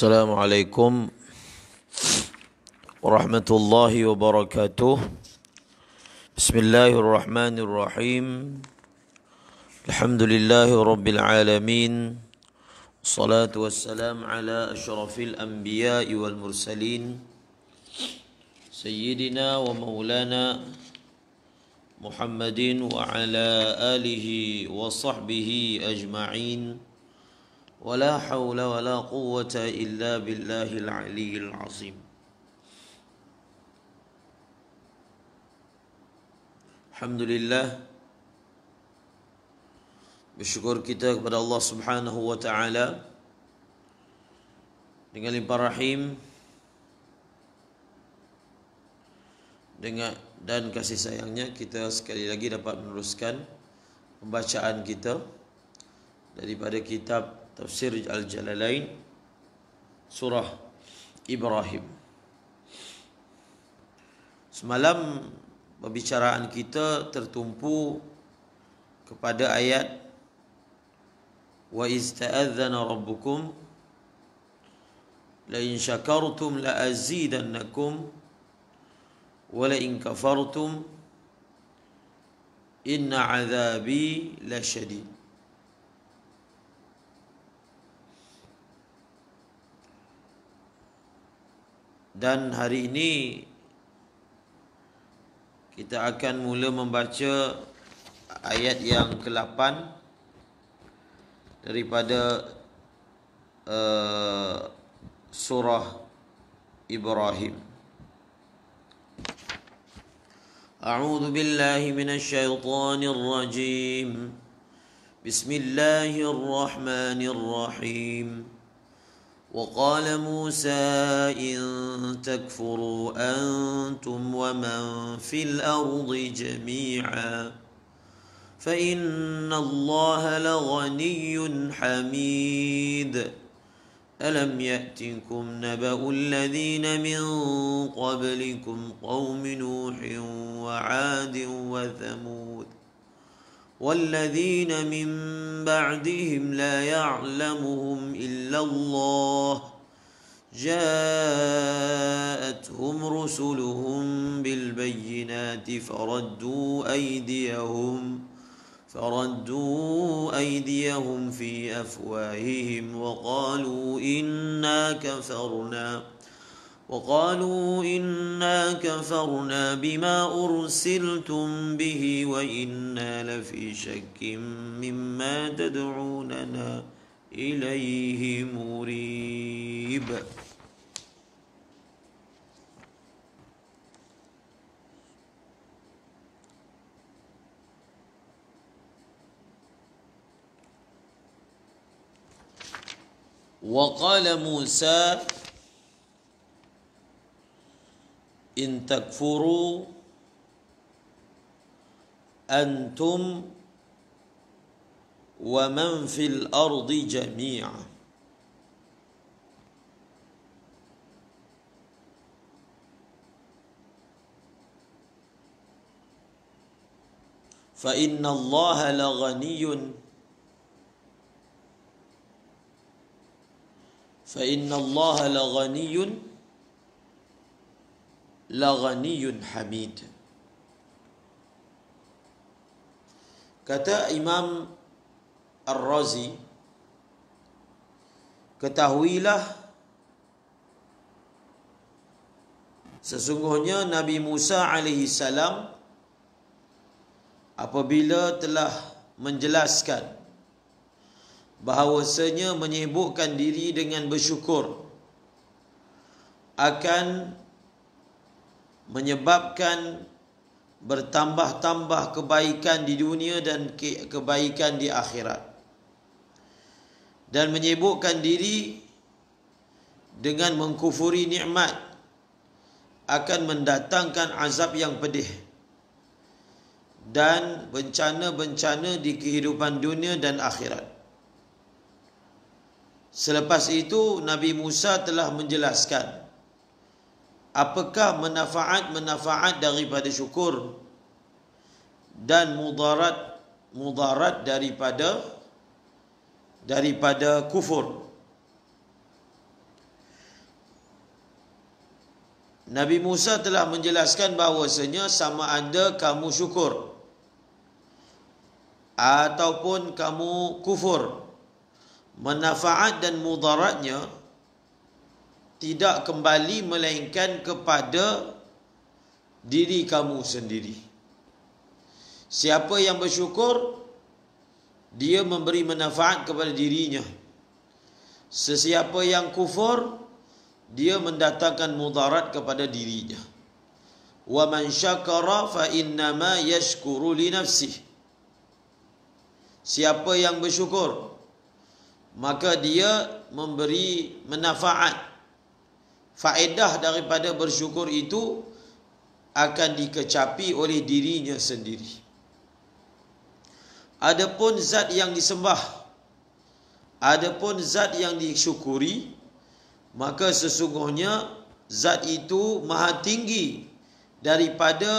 السلام عليكم ورحمة الله وبركاته بسم الله الرحمن الرحيم الحمد لله رب العالمين والصلاة والسلام على أشرف الأنبياء والمرسلين سيدنا ومولانا محمد وعلى آله وصحبه أجمعين ولا حول ولا قوة إلا بالله العلي العظيم الحمد لله بشكر كتاب kepada الله سبحانه وتعالى dengan limpah rahim dengan dan kasih sayangnya kita sekali lagi dapat meneruskan pembacaan kita daripada kitab tafsir al-jalalain surah Ibrahim semalam pembicaraan kita tertumpu kepada ayat wa ista'adzana rabbukum la in syakartum la azidannakum wa la in kafartum inna azabi la syadid Dan hari ini kita akan mula membaca ayat yang ke-8 daripada uh, surah Ibrahim. أعوذ بالله من الشيطان الرجيم بسم الله الرحمن الرحيم وقال موسى إن تكفروا أنتم ومن في الأرض جميعا فإن الله لغني حميد ألم يأتكم نبأ الذين من قبلكم قوم نوح وعاد وثمود والذين من بعدهم لا يعلمهم إلا الله جاءتهم رسلهم بالبينات فردوا أيديهم فردوا أيديهم في أفواههم وقالوا إنا كفرنا وقالوا إنا كفرنا بما أرسلتم به وإنا لفي شك مما تدعوننا إليه مريب وقال موسى إن تكفروا أنتم ومن في الأرض جميعا فإن الله لغني فإن الله لغني laghaniyun hamid kata imam ar-razi ketahuilah sesungguhnya nabi Musa alaihi salam apabila telah menjelaskan bahawasanya menyibukkan diri dengan bersyukur akan menyebabkan bertambah-tambah kebaikan di dunia dan kebaikan di akhirat dan menyibukkan diri dengan mengkufuri nikmat akan mendatangkan azab yang pedih dan bencana-bencana di kehidupan dunia dan akhirat. Selepas itu Nabi Musa telah menjelaskan apakah manfaat-manfaat daripada syukur dan mudarat mudarat daripada daripada kufur Nabi Musa telah menjelaskan bahawasanya sama ada kamu syukur ataupun kamu kufur manfaat dan mudaratnya tidak kembali melainkan kepada diri kamu sendiri. Siapa yang bersyukur, dia memberi manfaat kepada dirinya. Sesiapa yang kufur, dia mendatangkan mudarat kepada dirinya. Wa man syakara fa inna ma yashkuru li nafsihi. Siapa yang bersyukur maka dia memberi manfaat faedah daripada bersyukur itu akan dikecapi oleh dirinya sendiri. Adapun zat yang disembah, adapun zat yang disyukuri, maka sesungguhnya zat itu maha tinggi daripada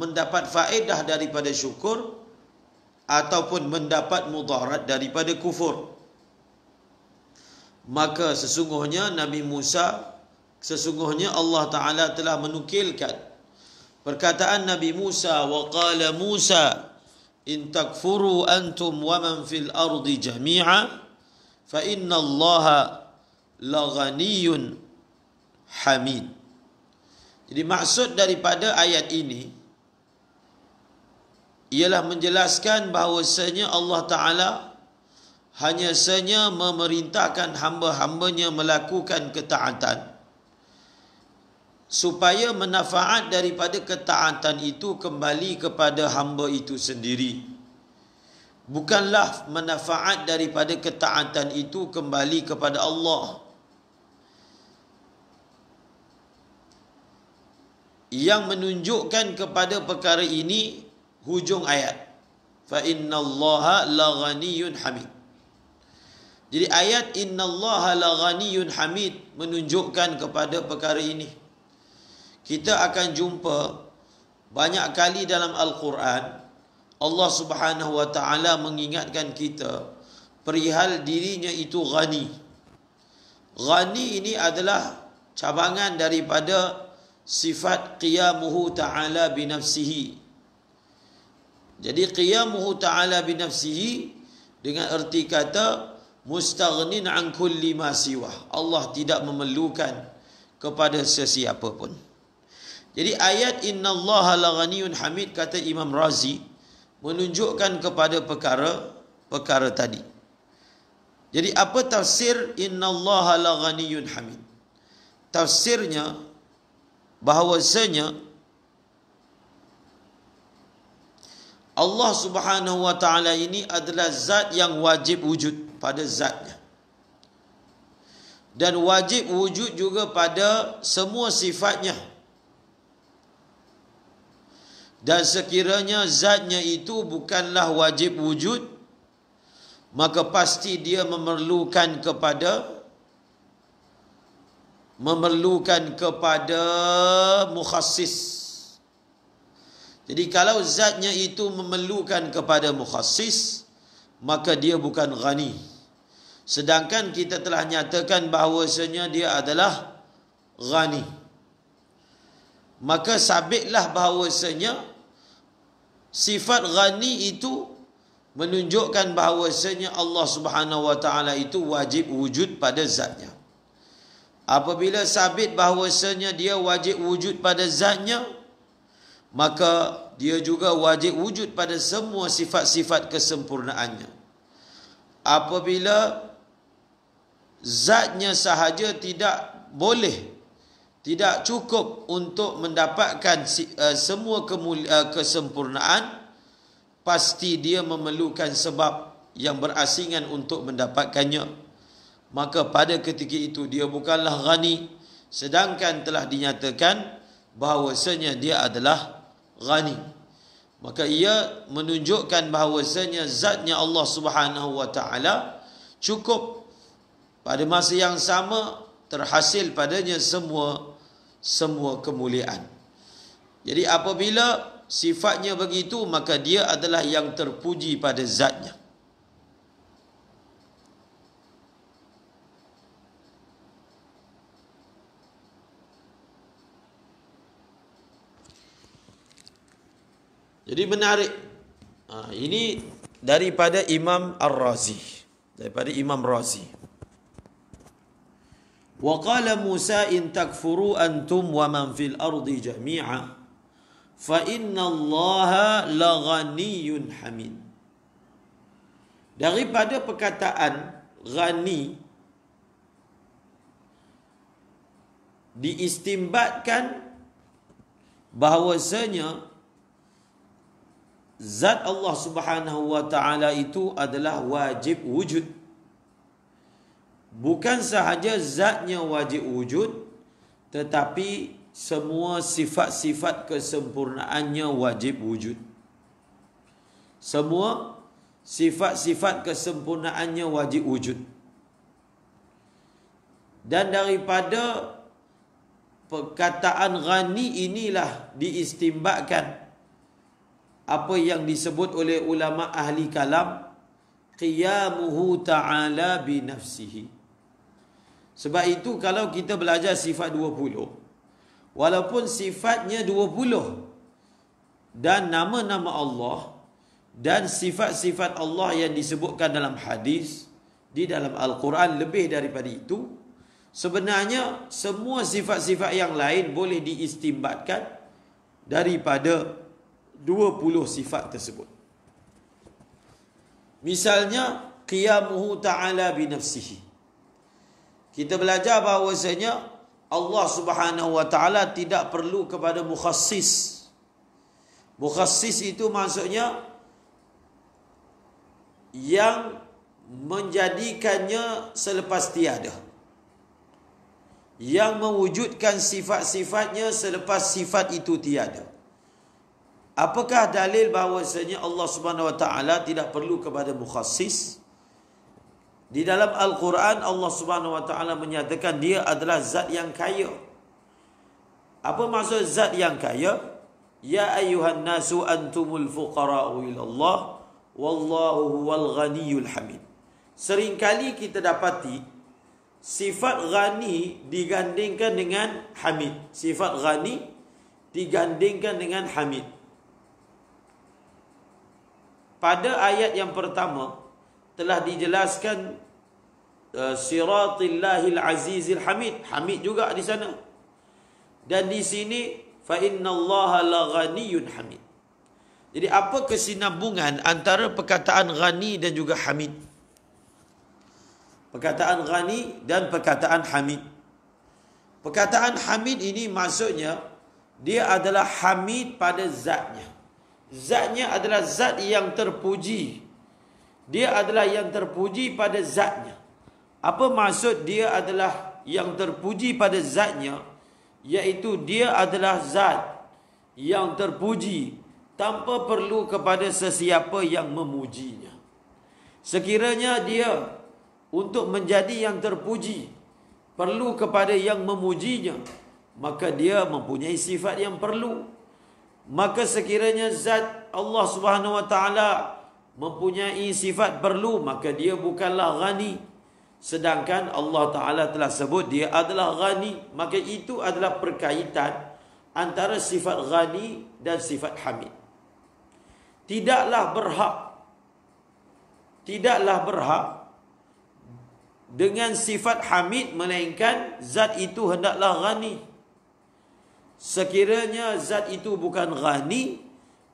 mendapat faedah daripada syukur ataupun mendapat mudarat daripada kufur. Maka sesungguhnya Nabi Musa Sesungguhnya Allah Ta'ala telah menukilkan perkataan Nabi Musa wa qala Musa in takfuru antum wa man fil ardi jami'a fa inna Allah la hamid. Jadi maksud daripada ayat ini ialah menjelaskan bahawasanya Allah Ta'ala hanya senya memerintahkan hamba-hambanya melakukan ketaatan supaya manfaat daripada ketaatan itu kembali kepada hamba itu sendiri bukanlah manfaat daripada ketaatan itu kembali kepada Allah yang menunjukkan kepada perkara ini hujung ayat fa innallaha laghaniyun hamid jadi ayat innallaha laghaniyun hamid menunjukkan kepada perkara ini kita akan jumpa banyak kali dalam Al-Quran Allah Subhanahu wa taala mengingatkan kita perihal dirinya itu ghani. Ghani ini adalah cabangan daripada sifat qiyamuhu ta'ala binafsihi. Jadi qiyamuhu ta'ala binafsihi dengan erti kata mustaghnin an kulli ma siwa. Allah tidak memerlukan kepada sesiapa pun. Jadi ayat innallaha laghaniyun hamid kata Imam Razi menunjukkan kepada perkara perkara tadi. Jadi apa tafsir innallaha laghaniyun hamid? Tafsirnya bahawasanya Allah Subhanahu wa taala ini adalah zat yang wajib wujud pada zatnya. Dan wajib wujud juga pada semua sifatnya dan sekiranya zatnya itu bukanlah wajib wujud maka pasti dia memerlukan kepada memerlukan kepada mukhassis jadi kalau zatnya itu memerlukan kepada mukhassis maka dia bukan ghani sedangkan kita telah nyatakan bahawasanya dia adalah ghani maka sabitlah bahawasanya sifat ghani itu menunjukkan bahawasanya Allah Subhanahu wa taala itu wajib wujud pada zatnya. Apabila sabit bahawasanya dia wajib wujud pada zatnya, maka dia juga wajib wujud pada semua sifat-sifat kesempurnaannya. Apabila zatnya sahaja tidak boleh tidak cukup untuk mendapatkan eh, semua eh, kesempurnaan pasti dia memerlukan sebab yang berasingan untuk mendapatkannya maka pada ketika itu dia bukanlah ghani sedangkan telah dinyatakan bahawasanya dia adalah ghani maka ia menunjukkan bahawasanya zatnya Allah Subhanahu wa taala cukup pada masa yang sama terhasil padanya semua semua kemuliaan. Jadi apabila sifatnya begitu, maka dia adalah yang terpuji pada zatnya. Jadi menarik. Ha, ini daripada Imam Ar-Razi. Daripada Imam Razi. وقال موسى إن تكفروا أنتم ومن في الأرض جميعا فإن الله لغني حميد daripada perkataan غني diistimbatkan bahawasanya zat Allah Subhanahu wa taala itu adalah wajib wujud bukan sahaja zatnya wajib wujud tetapi semua sifat-sifat kesempurnaannya wajib wujud semua sifat-sifat kesempurnaannya wajib wujud dan daripada perkataan ghani inilah diistimbakkan apa yang disebut oleh ulama ahli kalam qiyamuhu ta'ala binafsihi." Sebab itu kalau kita belajar sifat 20 Walaupun sifatnya 20 Dan nama-nama Allah Dan sifat-sifat Allah yang disebutkan dalam hadis Di dalam Al-Quran lebih daripada itu Sebenarnya semua sifat-sifat yang lain boleh diistimbatkan Daripada 20 sifat tersebut Misalnya Qiyamuhu ta'ala binafsihi kita belajar bahawasanya Allah Subhanahu wa taala tidak perlu kepada mukhassis. Mukhassis itu maksudnya yang menjadikannya selepas tiada. Yang mewujudkan sifat-sifatnya selepas sifat itu tiada. Apakah dalil bahawasanya Allah Subhanahu wa taala tidak perlu kepada mukhassis? Di dalam Al-Quran Allah Subhanahu Wa Taala menyatakan dia adalah zat yang kaya. Apa maksud zat yang kaya? Ya ayuhan nasu antumul fuqara'u ilallah Wallahu huwal ghaniyul hamid Seringkali kita dapati Sifat ghani digandingkan dengan hamid Sifat ghani digandingkan dengan hamid Pada ayat yang pertama Pada ayat yang pertama telah dijelaskan uh, siratillahil azizil hamid hamid juga di sana dan di sini fa innallaha laghaniyun hamid jadi apa kesinambungan antara perkataan ghani dan juga hamid perkataan ghani dan perkataan hamid perkataan hamid ini maksudnya dia adalah hamid pada zatnya zatnya adalah zat yang terpuji dia adalah yang terpuji pada zatnya. Apa maksud dia adalah yang terpuji pada zatnya? Iaitu dia adalah zat yang terpuji tanpa perlu kepada sesiapa yang memujinya. Sekiranya dia untuk menjadi yang terpuji perlu kepada yang memujinya, maka dia mempunyai sifat yang perlu. Maka sekiranya zat Allah Subhanahu Wa Taala mempunyai sifat perlu maka dia bukanlah ghani sedangkan Allah taala telah sebut dia adalah ghani maka itu adalah perkaitan antara sifat ghani dan sifat hamid tidaklah berhak tidaklah berhak dengan sifat hamid melainkan zat itu hendaklah ghani sekiranya zat itu bukan ghani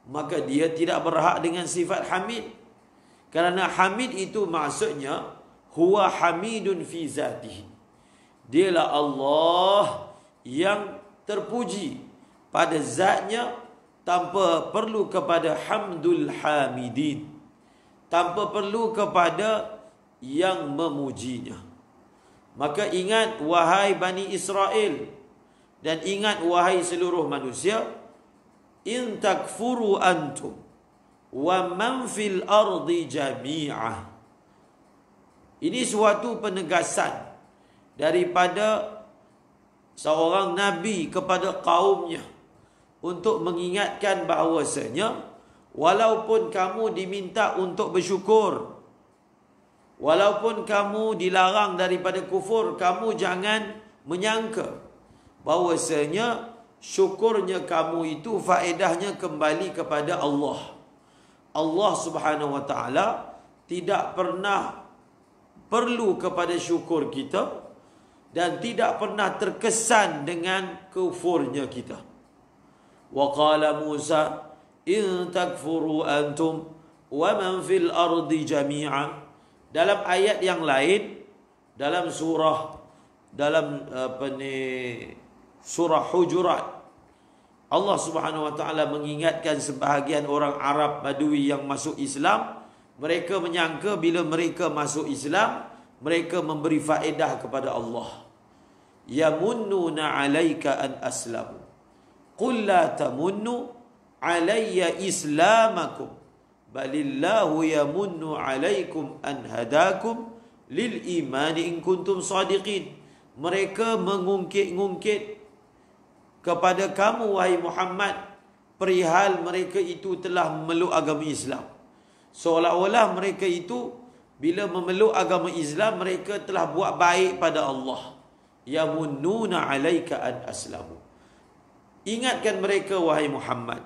maka dia tidak berhak dengan sifat hamid kerana hamid itu maksudnya huwa hamidun fi zatihi dialah Allah yang terpuji pada zatnya tanpa perlu kepada hamdul hamidin tanpa perlu kepada yang memujinya maka ingat wahai bani Israel dan ingat wahai seluruh manusia in takfuru antum wa man fil ardi jami'ah ini suatu penegasan daripada seorang nabi kepada kaumnya untuk mengingatkan bahawasanya walaupun kamu diminta untuk bersyukur walaupun kamu dilarang daripada kufur kamu jangan menyangka bahawasanya syukurnya kamu itu faedahnya kembali kepada Allah. Allah Subhanahu wa taala tidak pernah perlu kepada syukur kita dan tidak pernah terkesan dengan kufurnya kita. Wa qala Musa in takfuru antum wa man fil ardi jami'a. Dalam ayat yang lain dalam surah dalam apa ni surah hujurat Allah Subhanahu Wa Taala mengingatkan sebahagian orang Arab Badui yang masuk Islam, mereka menyangka bila mereka masuk Islam, mereka memberi faedah kepada Allah. Ya munnu na alaika an aslam. Qul la tamunnu alayya islamakum. Balillahu ya munnu alaikum an hadakum lil iman in kuntum sadiqin. Mereka mengungkit-ungkit kepada kamu wahai Muhammad perihal mereka itu telah memeluk agama Islam. Seolah-olah mereka itu bila memeluk agama Islam mereka telah buat baik pada Allah. Ya Yamununa alaika an aslamu. Ingatkan mereka wahai Muhammad.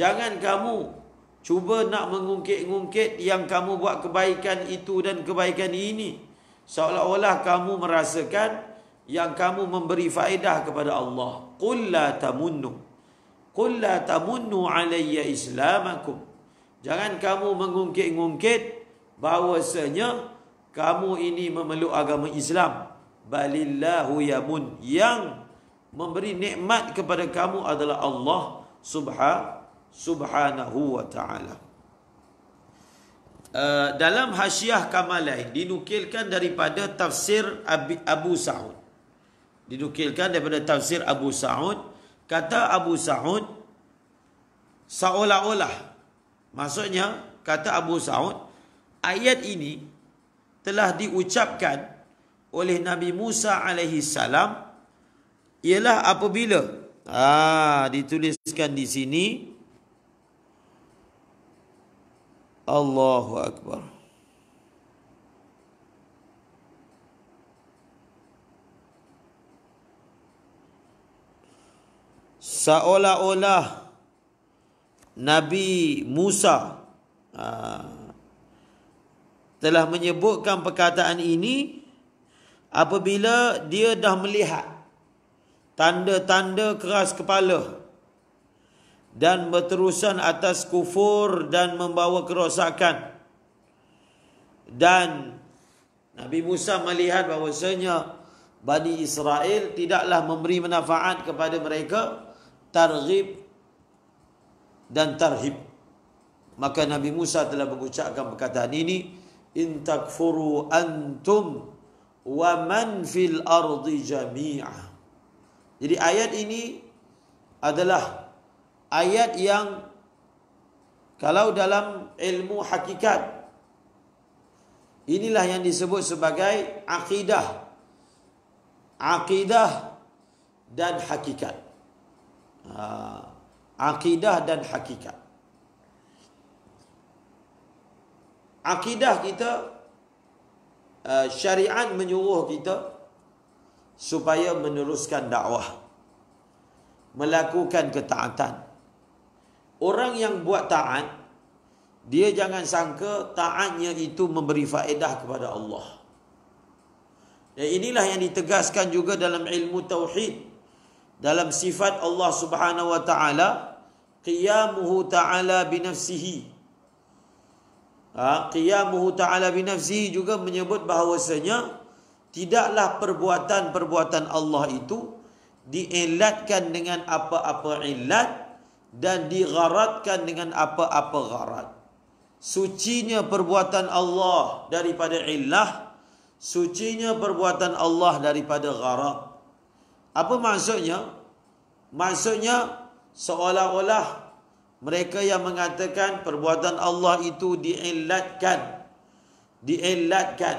Jangan kamu cuba nak mengungkit-ungkit yang kamu buat kebaikan itu dan kebaikan ini. Seolah-olah kamu merasakan yang kamu memberi faedah kepada Allah. قل لا تمنوا قل لا تمنوا علي اسلامكم jangan kamu mengungkit-ungkit bahwasanya kamu ini memeluk agama Islam balillahu yamun yang memberi nikmat kepada kamu adalah Allah subha subhanahu wa taala uh, dalam hasiah kamalain dinukilkan daripada tafsir Abu Sa'ud Didukilkan daripada tafsir Abu Sa'ud Kata Abu Sa'ud Seolah-olah Maksudnya Kata Abu Sa'ud Ayat ini Telah diucapkan Oleh Nabi Musa alaihi salam Ialah apabila ah, Dituliskan di sini Allahu Allahu Akbar seolah-olah Nabi Musa ha, telah menyebutkan perkataan ini apabila dia dah melihat tanda-tanda keras kepala dan berterusan atas kufur dan membawa kerosakan dan Nabi Musa melihat bahawasanya Bani Israel tidaklah memberi manfaat kepada mereka targhib dan tarhib. Maka Nabi Musa telah mengucapkan perkataan ini, "In takfuru antum wa man fil ardi jami'a." Jadi ayat ini adalah ayat yang kalau dalam ilmu hakikat inilah yang disebut sebagai akidah akidah dan hakikat uh, akidah dan hakikat. Akidah kita ah, syariat menyuruh kita supaya meneruskan dakwah. Melakukan ketaatan. Orang yang buat taat dia jangan sangka taatnya itu memberi faedah kepada Allah. Dan inilah yang ditegaskan juga dalam ilmu tauhid dalam sifat Allah Subhanahu wa taala qiyamuhu ta'ala binafsihi ha, qiyamuhu ta'ala binafsihi juga menyebut bahawasanya tidaklah perbuatan-perbuatan Allah itu dielatkan dengan apa-apa ilat dan digharatkan dengan apa-apa gharat sucinya perbuatan Allah daripada illah sucinya perbuatan Allah daripada gharat apa maksudnya? Maksudnya seolah-olah mereka yang mengatakan perbuatan Allah itu diilatkan diilatkan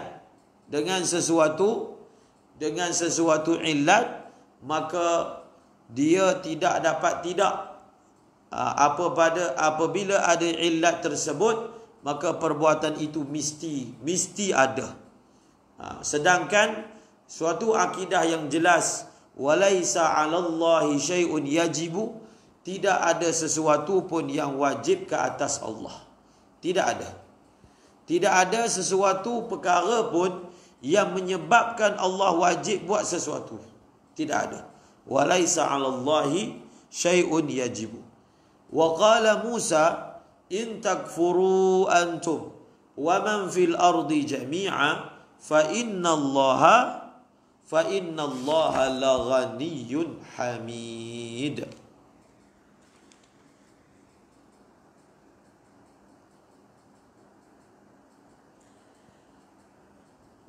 dengan sesuatu dengan sesuatu ilat maka dia tidak dapat tidak ah, apa pada apabila ada ilat tersebut maka perbuatan itu mesti mesti ada ah, sedangkan suatu akidah yang jelas walaisa 'alallahi syai'un yajibu tidak ada sesuatu pun yang wajib ke atas Allah tidak ada tidak ada sesuatu perkara pun yang menyebabkan Allah wajib buat sesuatu tidak ada walaisa 'alallahi syai'un yajibu wa qala Musa in takfuru antum wa man fil ardi jami'a fa inna Allaha fa inna Allah la ghaniyun hamid.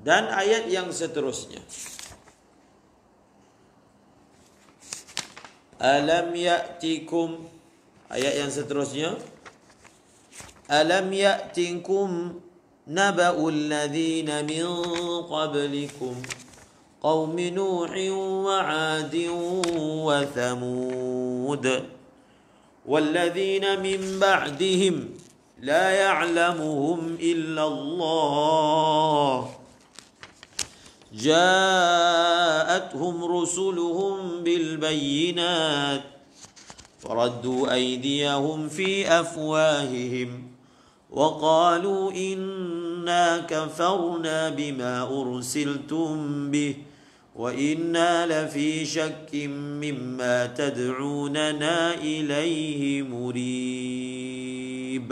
Dan ayat yang seterusnya. Alam ya'tikum ayat yang seterusnya Alam ya'tikum naba'ul ladzina min qablikum قوم نوح وعاد وثمود والذين من بعدهم لا يعلمهم إلا الله جاءتهم رسلهم بالبينات فردوا أيديهم في أفواههم وقالوا إنا كفرنا بما أرسلتم به وإنا لفي شك مما تدعوننا إليه مريب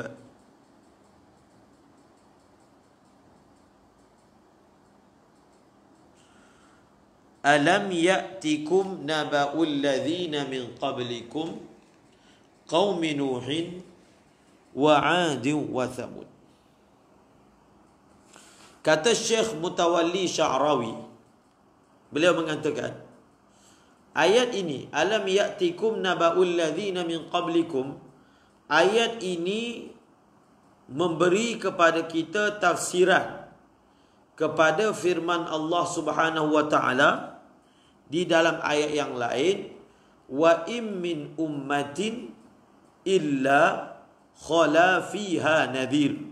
ألم يأتكم نبأ الذين من قبلكم قوم نوح وعاد وثمود كتشيخ الشيخ متولي شعراوي Beliau mengatakan ayat ini alam ya'tikum naba'ul ladzina min qablikum ayat ini memberi kepada kita tafsiran kepada firman Allah Subhanahu wa taala di dalam ayat yang lain wa im min ummatin illa khala fiha nadhir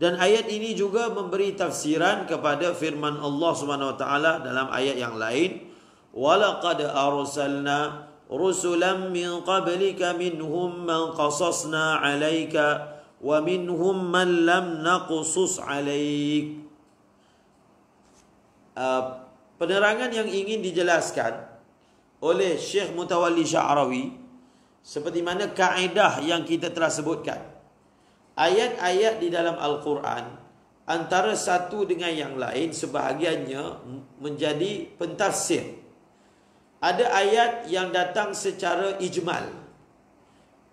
dan ayat ini juga memberi tafsiran kepada firman Allah Subhanahu wa taala dalam ayat yang lain, "Walaqad arsalna rusulan min qablika minhum man qasasna 'alaika wa minhum man lam naqsus 'alaik." Ah, penerangan yang ingin dijelaskan oleh Syekh Mutawalli Sya'rawi seperti mana kaedah yang kita telah sebutkan ayat-ayat di dalam Al-Quran antara satu dengan yang lain sebahagiannya menjadi pentasir. Ada ayat yang datang secara ijmal.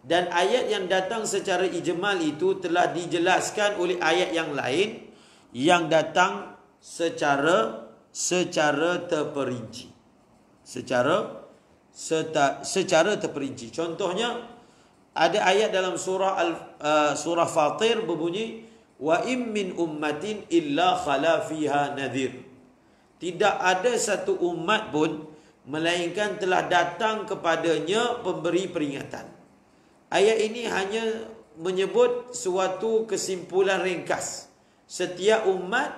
Dan ayat yang datang secara ijmal itu telah dijelaskan oleh ayat yang lain yang datang secara secara terperinci. Secara seta, secara terperinci. Contohnya ada ayat dalam surah al Eh, surah Fatir berbunyi wa im min ummatin illa khala fiha nadhir. Tidak ada satu umat pun melainkan telah datang kepadanya pemberi peringatan. Ayat ini hanya menyebut suatu kesimpulan ringkas. Setiap umat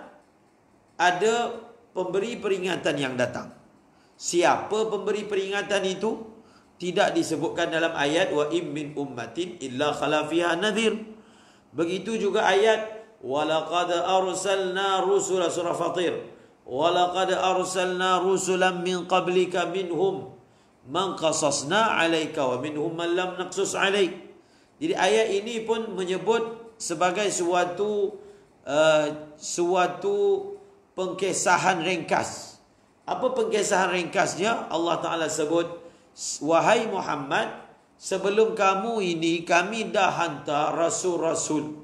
ada pemberi peringatan yang datang. Siapa pemberi peringatan itu? tidak disebutkan dalam ayat wa in ummatin illa khalafiha nadhir begitu juga ayat walaqad arsalna rusula surah fatir walaqad arsalna rusulan min qablika minhum man qasasna alayka wa minhum man lam naqsus alayk jadi ayat ini pun menyebut sebagai suatu uh, suatu pengkisahan ringkas apa pengkisahan ringkasnya Allah Taala sebut Wahai Muhammad, sebelum kamu ini kami dah hantar rasul-rasul.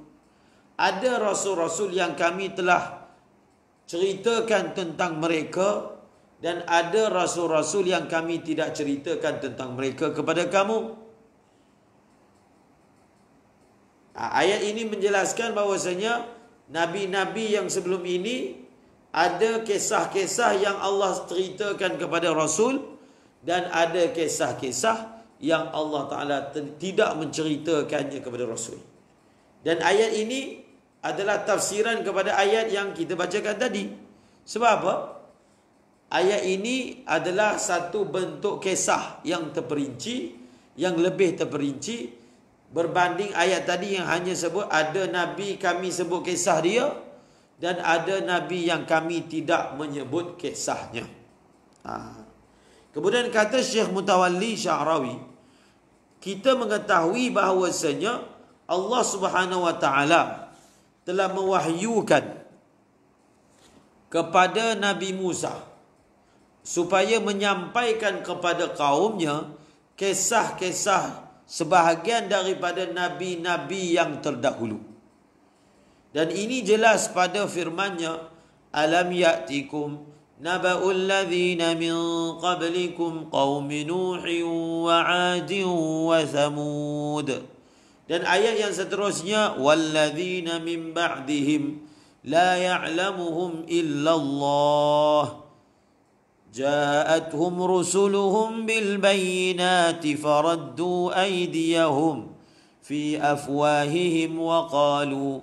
Ada rasul-rasul yang kami telah ceritakan tentang mereka dan ada rasul-rasul yang kami tidak ceritakan tentang mereka kepada kamu. Ah, ayat ini menjelaskan bahawasanya nabi-nabi yang sebelum ini ada kisah-kisah yang Allah ceritakan kepada rasul-rasul dan ada kisah-kisah yang Allah Taala tidak menceritakannya kepada Rasul. Dan ayat ini adalah tafsiran kepada ayat yang kita bacakan tadi. Sebab apa? Ayat ini adalah satu bentuk kisah yang terperinci, yang lebih terperinci berbanding ayat tadi yang hanya sebut ada nabi kami sebut kisah dia dan ada nabi yang kami tidak menyebut kisahnya. Ha. Kemudian kata Syekh Mutawalli Syahrawi, kita mengetahui bahawasanya Allah Subhanahu wa taala telah mewahyukan kepada Nabi Musa supaya menyampaikan kepada kaumnya kisah-kisah sebahagian daripada nabi-nabi yang terdahulu. Dan ini jelas pada firman-Nya alam ya'tikum نبأ الذين من قبلكم قوم نوح وعاد وثمود dan ayat yang seterusnya من بعدهم لا يعلمهم إلا الله جاءتهم رسلهم بالبينات فردوا أيديهم في أفواههم وقالوا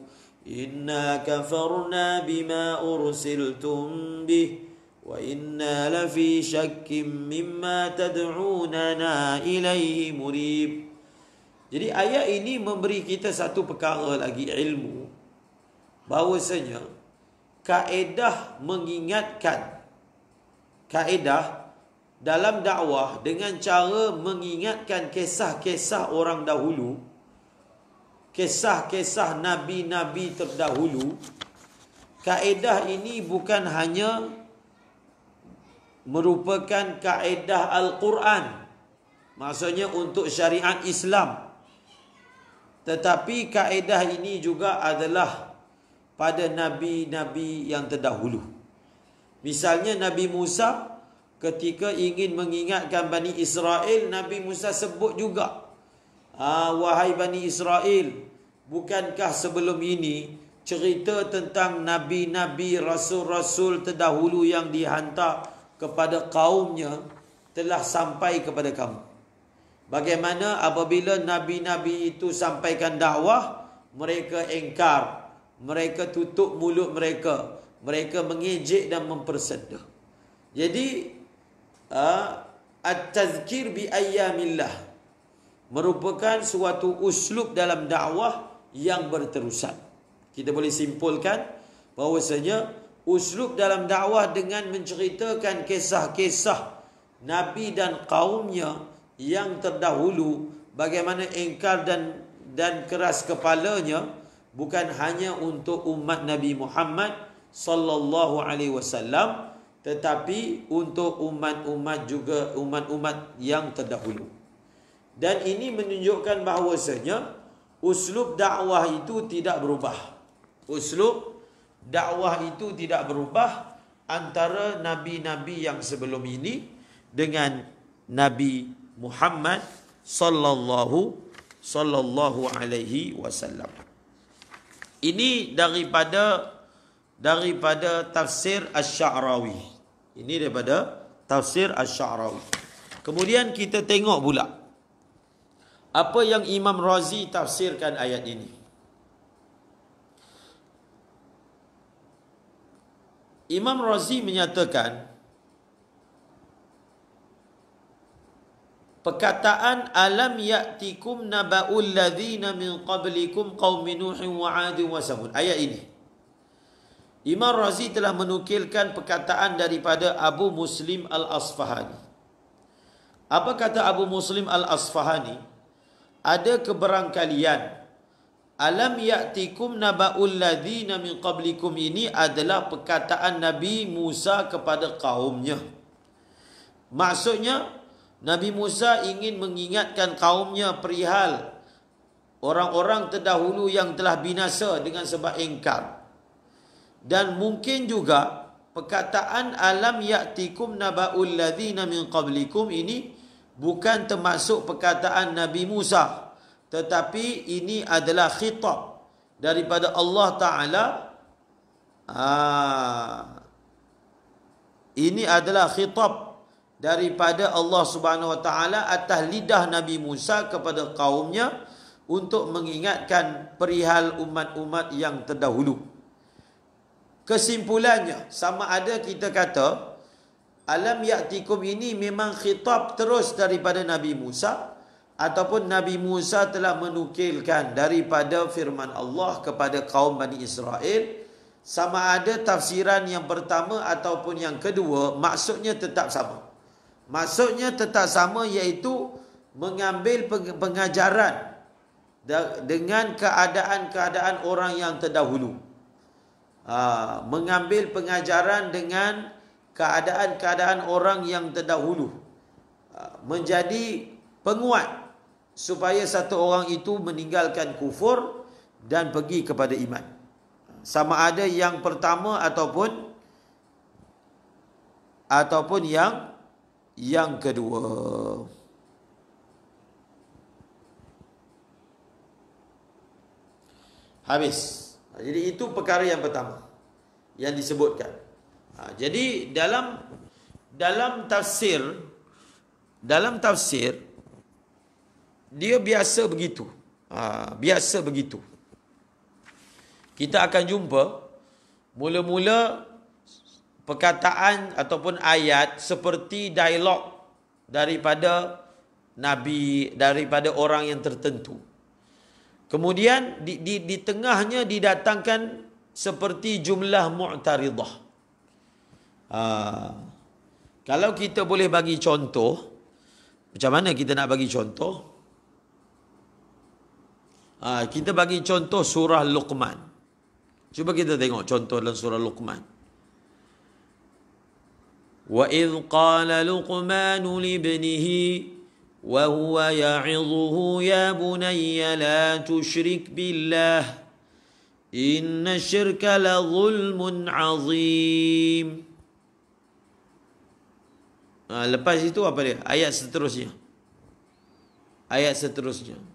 إنا كفرنا بما أرسلتم به وإنا لفي شك مما تدعوننا إليه مريب Jadi ayat ini memberi kita satu perkara lagi ilmu bahawasanya kaedah mengingatkan kaedah dalam dakwah dengan cara mengingatkan kisah-kisah orang dahulu kisah-kisah nabi-nabi terdahulu kaedah ini bukan hanya merupakan kaedah Al-Quran. Maksudnya untuk syariat Islam. Tetapi kaedah ini juga adalah pada Nabi-Nabi yang terdahulu. Misalnya Nabi Musa ketika ingin mengingatkan Bani Israel, Nabi Musa sebut juga. Ah, wahai Bani Israel, bukankah sebelum ini cerita tentang Nabi-Nabi Rasul-Rasul terdahulu yang dihantar kepada kaumnya telah sampai kepada kamu. Bagaimana apabila nabi-nabi itu sampaikan dakwah, mereka engkar, mereka tutup mulut mereka, mereka mengejek dan mempersedah. Jadi at-tazkir bi ayyamillah merupakan suatu uslub dalam dakwah yang berterusan. Kita boleh simpulkan bahawasanya uslub dalam dakwah dengan menceritakan kisah-kisah nabi dan kaumnya yang terdahulu bagaimana engkar dan dan keras kepalanya bukan hanya untuk umat Nabi Muhammad sallallahu alaihi wasallam tetapi untuk umat-umat juga umat-umat yang terdahulu. Dan ini menunjukkan bahawasanya uslub dakwah itu tidak berubah. Uslub dakwah itu tidak berubah antara nabi-nabi yang sebelum ini dengan Nabi Muhammad sallallahu sallallahu alaihi wasallam. Ini daripada daripada tafsir Asy-Sya'rawi. Ini daripada tafsir Asy-Sya'rawi. Kemudian kita tengok pula apa yang Imam Razi tafsirkan ayat ini. Imam Razi menyatakan perkataan alam ya'tikum naba'ul ladzina min qablikum qaum nuh wa 'ad wa samud ayat ini Imam Razi telah menukilkan perkataan daripada Abu Muslim Al-Asfahani Apa kata Abu Muslim Al-Asfahani ada keberangkalian Alam ya'tikum naba'ul ladhina min qablikum ini adalah perkataan Nabi Musa kepada kaumnya. Maksudnya, Nabi Musa ingin mengingatkan kaumnya perihal orang-orang terdahulu yang telah binasa dengan sebab ingkar. Dan mungkin juga perkataan alam ya'tikum naba'ul ladhina min qablikum ini bukan termasuk perkataan Nabi Musa tetapi ini adalah khitab daripada Allah taala ha. ini adalah khitab daripada Allah Subhanahu wa taala atas lidah Nabi Musa kepada kaumnya untuk mengingatkan perihal umat-umat yang terdahulu kesimpulannya sama ada kita kata alam yaktikum ini memang khitab terus daripada Nabi Musa ataupun Nabi Musa telah menukilkan daripada firman Allah kepada kaum Bani Israel sama ada tafsiran yang pertama ataupun yang kedua maksudnya tetap sama maksudnya tetap sama iaitu mengambil pengajaran dengan keadaan-keadaan orang yang terdahulu ha, mengambil pengajaran dengan keadaan-keadaan orang yang terdahulu ha, menjadi penguat supaya satu orang itu meninggalkan kufur dan pergi kepada iman sama ada yang pertama ataupun ataupun yang yang kedua habis jadi itu perkara yang pertama yang disebutkan ha, jadi dalam dalam tafsir dalam tafsir dia biasa begitu. Ha, biasa begitu. Kita akan jumpa mula-mula perkataan ataupun ayat seperti dialog daripada nabi daripada orang yang tertentu. Kemudian di di di tengahnya didatangkan seperti jumlah mu'taridah. Ha, kalau kita boleh bagi contoh macam mana kita nak bagi contoh? Ha, kita bagi contoh surah Luqman. Cuba kita tengok contoh dalam surah Luqman. Wa idh qala Luqman li ibnihi wa huwa ya'idhuhu ya bunayya la tushrik billah inna syirka la zulmun azim. Ha, lepas itu apa dia? Ayat seterusnya. Ayat seterusnya.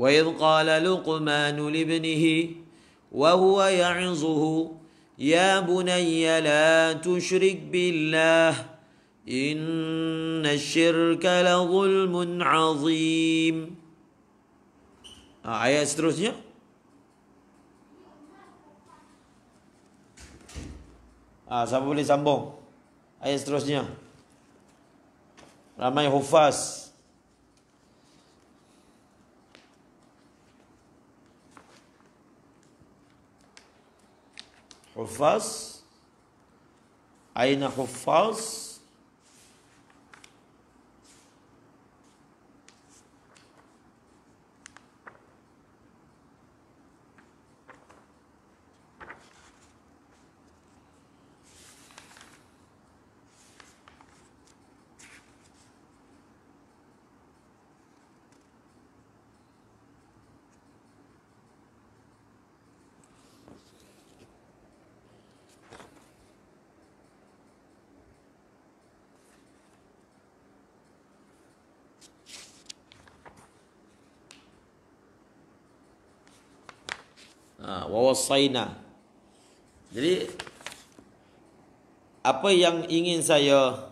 وإذ قال لقمان لابنه وهو يعظه يا بني لا تشرك بالله إن الشرك لظلم عظيم آية سترسية آه سبب لي سنبو آية سترسية رمي حفاظ Hufaz, Aina Hufaz, wasaina. Jadi apa yang ingin saya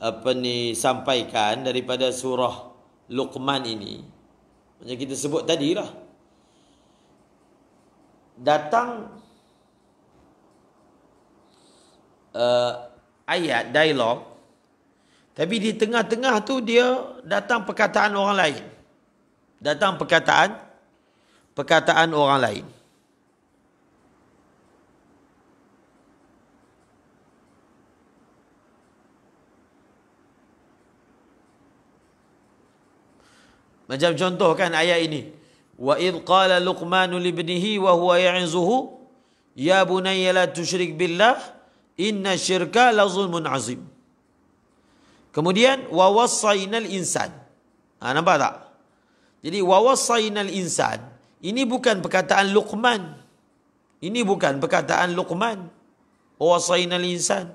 apa ni sampaikan daripada surah Luqman ini macam kita sebut tadi lah datang uh, ayat dialog tapi di tengah-tengah tu dia datang perkataan orang lain datang perkataan perkataan orang lain. Macam contoh kan ayat ini. Wa id qala Luqman li ibnihi wa huwa ya'izuhu ya bunayya la tusyrik billah inna syirka la zulmun azim. Kemudian wa wasainal insan. Ha, nampak tak? Jadi wa wasainal insan ini bukan perkataan Luqman. Ini bukan perkataan Luqman. Wasainal insan.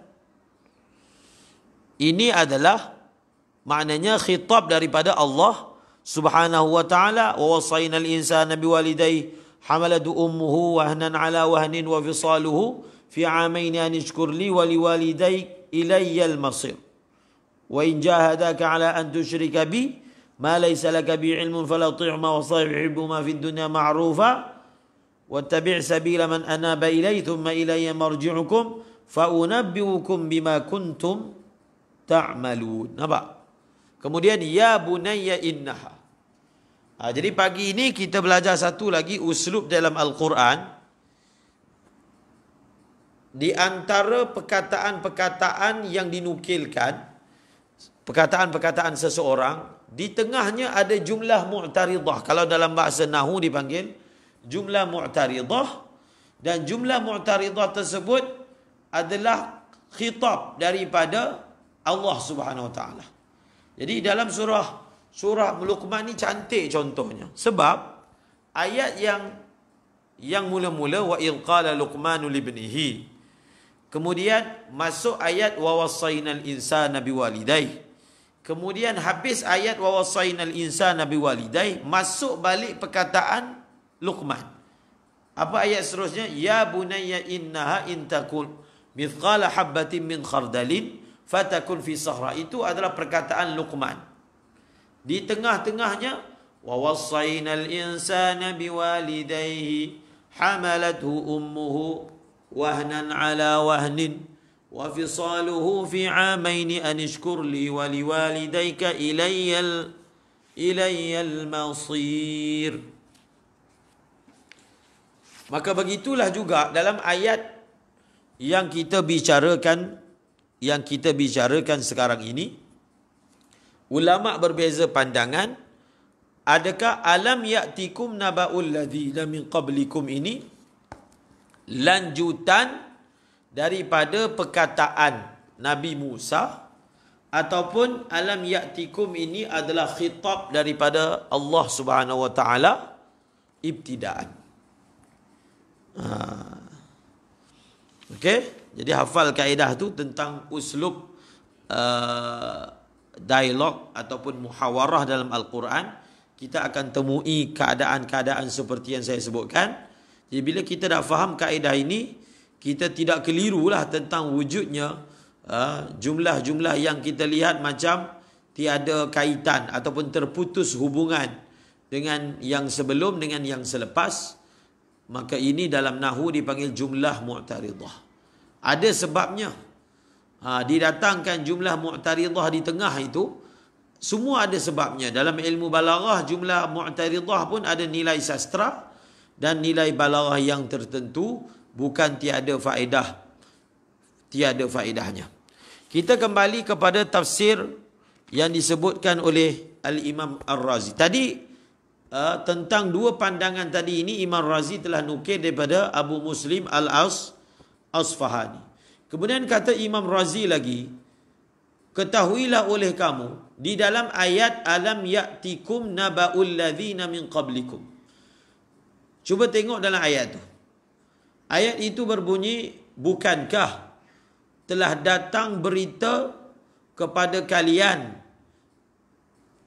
Ini adalah maknanya khitab daripada Allah Subhanahu wa taala wa al insana bi walidayhi hamalat ummuhu wahnan ala wahnin wa fisaluhu fi amaini an ishkur li wa li walidayk ilayya al-masir. Wa in jahadaka ala an tushrika bi ما ليس لك به علم فلا تطعهما وصاحبهما في الدنيا معروفا واتبع سبيل من اناب الي ثم الي مرجعكم فانبئكم بما كنتم تعملون نبا Kemudian ya bunayya innaha. Ha, jadi pagi ini kita belajar satu lagi uslub dalam Al-Quran. Di antara perkataan-perkataan yang dinukilkan, perkataan-perkataan seseorang di tengahnya ada jumlah mu'taridah kalau dalam bahasa nahu dipanggil jumlah mu'taridah dan jumlah mu'taridah tersebut adalah khitab daripada Allah Subhanahu Wa Taala. Jadi dalam surah surah Luqman ni cantik contohnya. Sebab ayat yang yang mula-mula wa id qala luqmanu libnihi. Kemudian masuk ayat wa wasainal insana biwalidayhi. Kemudian habis ayat wa wasainal insana walidai masuk balik perkataan Luqman. Apa ayat seterusnya? Ya bunayya innaha intakul mithqal habbatin min khardalin fatakun fi sahra. Itu adalah perkataan Luqman. Di tengah-tengahnya wa wasainal insana walidaihi hamalathu ummuhu wahnan ala wahnin وفصاله في عامين أن اشكر لي ولوالديك إلي إلي المصير Maka begitulah juga dalam ayat yang kita bicarakan yang kita bicarakan sekarang ini ulama berbeza pandangan adakah alam ya'tikum naba'ul ladzina min qablikum ini lanjutan daripada perkataan Nabi Musa ataupun alam ya'tikum ini adalah khitab daripada Allah Subhanahu wa taala ibtidaan. Ha. Okey, jadi hafal kaedah tu tentang uslub uh, dialog ataupun muhawarah dalam al-Quran, kita akan temui keadaan-keadaan seperti yang saya sebutkan. Jadi bila kita dah faham kaedah ini, kita tidak keliru lah tentang wujudnya ha, jumlah-jumlah yang kita lihat macam tiada kaitan ataupun terputus hubungan dengan yang sebelum dengan yang selepas maka ini dalam nahu dipanggil jumlah mu'taridah ada sebabnya ha, didatangkan jumlah mu'taridah di tengah itu semua ada sebabnya dalam ilmu balaghah jumlah mu'taridah pun ada nilai sastra dan nilai balaghah yang tertentu bukan tiada faedah tiada faedahnya kita kembali kepada tafsir yang disebutkan oleh al-Imam Al razi tadi uh, tentang dua pandangan tadi ini Imam Razi telah nukil daripada Abu Muslim Al-As Asfahani kemudian kata Imam Razi lagi ketahuilah oleh kamu di dalam ayat alam ya'tikum naba'ul ladzina min qablikum Cuba tengok dalam ayat tu. Ayat itu berbunyi, Bukankah telah datang berita kepada kalian?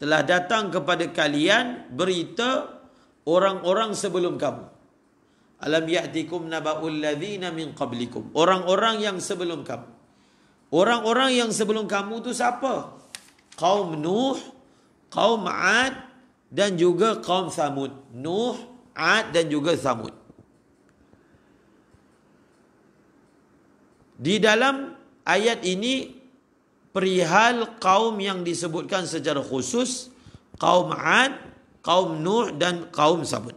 Telah datang kepada kalian berita orang-orang sebelum kamu. Alam ya'tikum naba'ul ladhina min qablikum. Orang-orang yang sebelum kamu. Orang-orang yang sebelum kamu itu siapa? Kaum Nuh, kaum Ad, dan juga kaum Samud. Nuh, Ad, dan juga Samud. Di dalam ayat ini perihal kaum yang disebutkan secara khusus kaum Ad, kaum Nuh dan kaum Samud.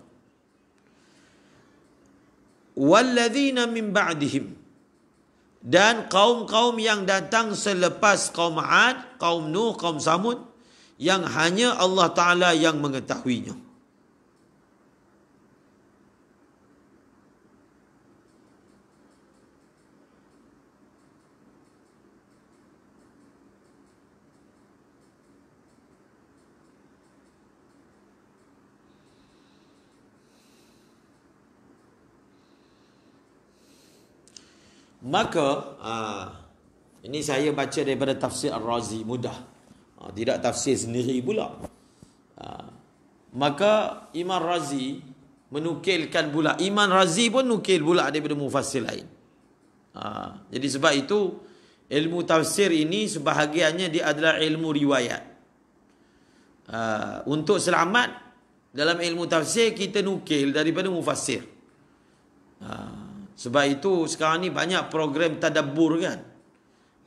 Walladzina min ba'dihim dan kaum-kaum yang datang selepas kaum Ad, kaum Nuh, kaum Samud yang hanya Allah Taala yang mengetahuinya. Maka ah, ini saya baca daripada tafsir al razi mudah. Ah, tidak tafsir sendiri pula. Ah, maka Imam Razi menukilkan pula. Imam Razi pun nukil pula daripada mufassir lain. jadi sebab itu ilmu tafsir ini sebahagiannya dia adalah ilmu riwayat. untuk selamat dalam ilmu tafsir kita nukil daripada mufassir. Ah sebab itu sekarang ni banyak program tadabur kan.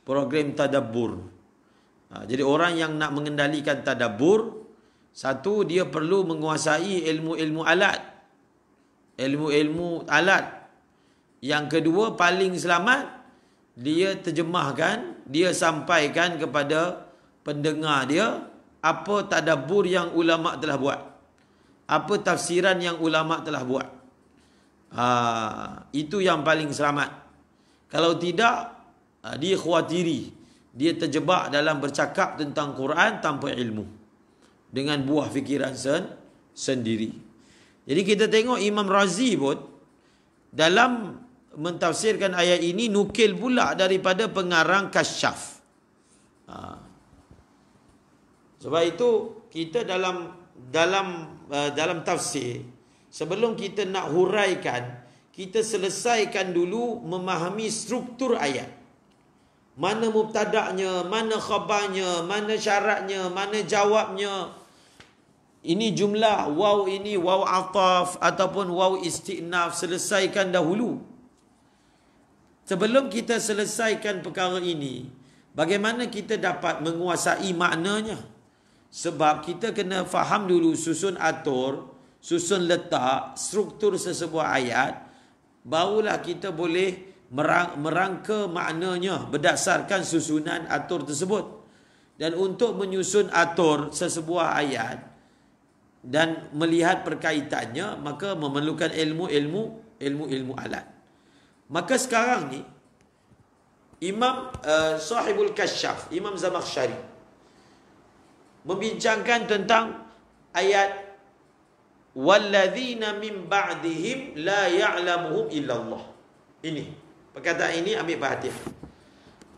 Program tadabur. Ha, jadi orang yang nak mengendalikan tadabur. Satu, dia perlu menguasai ilmu-ilmu alat. Ilmu-ilmu alat. Yang kedua, paling selamat. Dia terjemahkan. Dia sampaikan kepada pendengar dia. Apa tadabur yang ulama' telah buat. Apa tafsiran yang ulama' telah buat. Ha, itu yang paling selamat. Kalau tidak, ha, dia khawatiri. Dia terjebak dalam bercakap tentang Quran tanpa ilmu. Dengan buah fikiran sen, sendiri. Jadi kita tengok Imam Razi pun dalam mentafsirkan ayat ini nukil pula daripada pengarang Kasyaf. Ha. Sebab itu kita dalam dalam uh, dalam tafsir Sebelum kita nak huraikan, kita selesaikan dulu memahami struktur ayat. Mana mubtadaknya, mana khabarnya, mana syaratnya, mana jawabnya. Ini jumlah waw ini waw ataf ataupun waw istiqnaf selesaikan dahulu. Sebelum kita selesaikan perkara ini, bagaimana kita dapat menguasai maknanya? Sebab kita kena faham dulu susun atur, susun letak struktur sesebuah ayat barulah kita boleh merang merangka maknanya berdasarkan susunan atur tersebut dan untuk menyusun atur sesebuah ayat dan melihat perkaitannya maka memerlukan ilmu-ilmu ilmu-ilmu alat maka sekarang ni Imam uh, Sahibul Kashaf Imam Zamakhshari membincangkan tentang ayat Walladzina min ba'dihim la ya'lamuhum illallah. Ini. Perkataan ini ambil perhatian.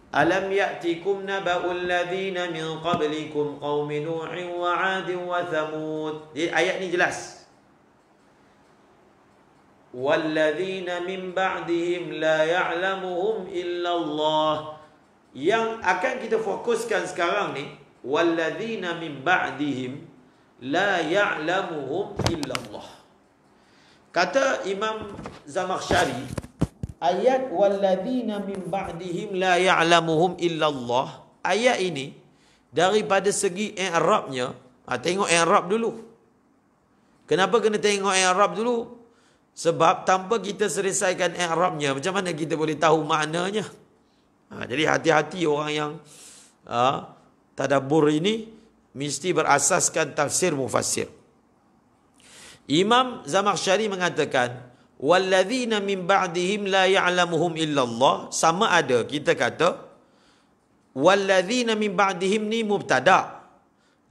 Alam ya'tikum naba'ul ladzina min qablikum qaum nuuhin wa 'adin wa thamud. Jadi ayat ini jelas. Walladzina min ba'dihim la ya'lamuhum illallah. Yang akan kita fokuskan sekarang ni, walladzina min ba'dihim la ya'lamuhum illallah. Kata Imam Zamakhsyari, ayat walladzina min ba'dihim la ya'lamuhum illallah. Ayat ini daripada segi i'rabnya, ha, tengok i'rab dulu. Kenapa kena tengok i'rab dulu? Sebab tanpa kita selesaikan i'rabnya, macam mana kita boleh tahu maknanya? Ha, jadi hati-hati orang yang ha, tadabur ini, mesti berasaskan tafsir mufassir. Imam Zamakhsyari mengatakan walladzina min ba'dihim la ya'lamuhum illa Allah sama ada kita kata walladzina min ba'dihim ni mubtada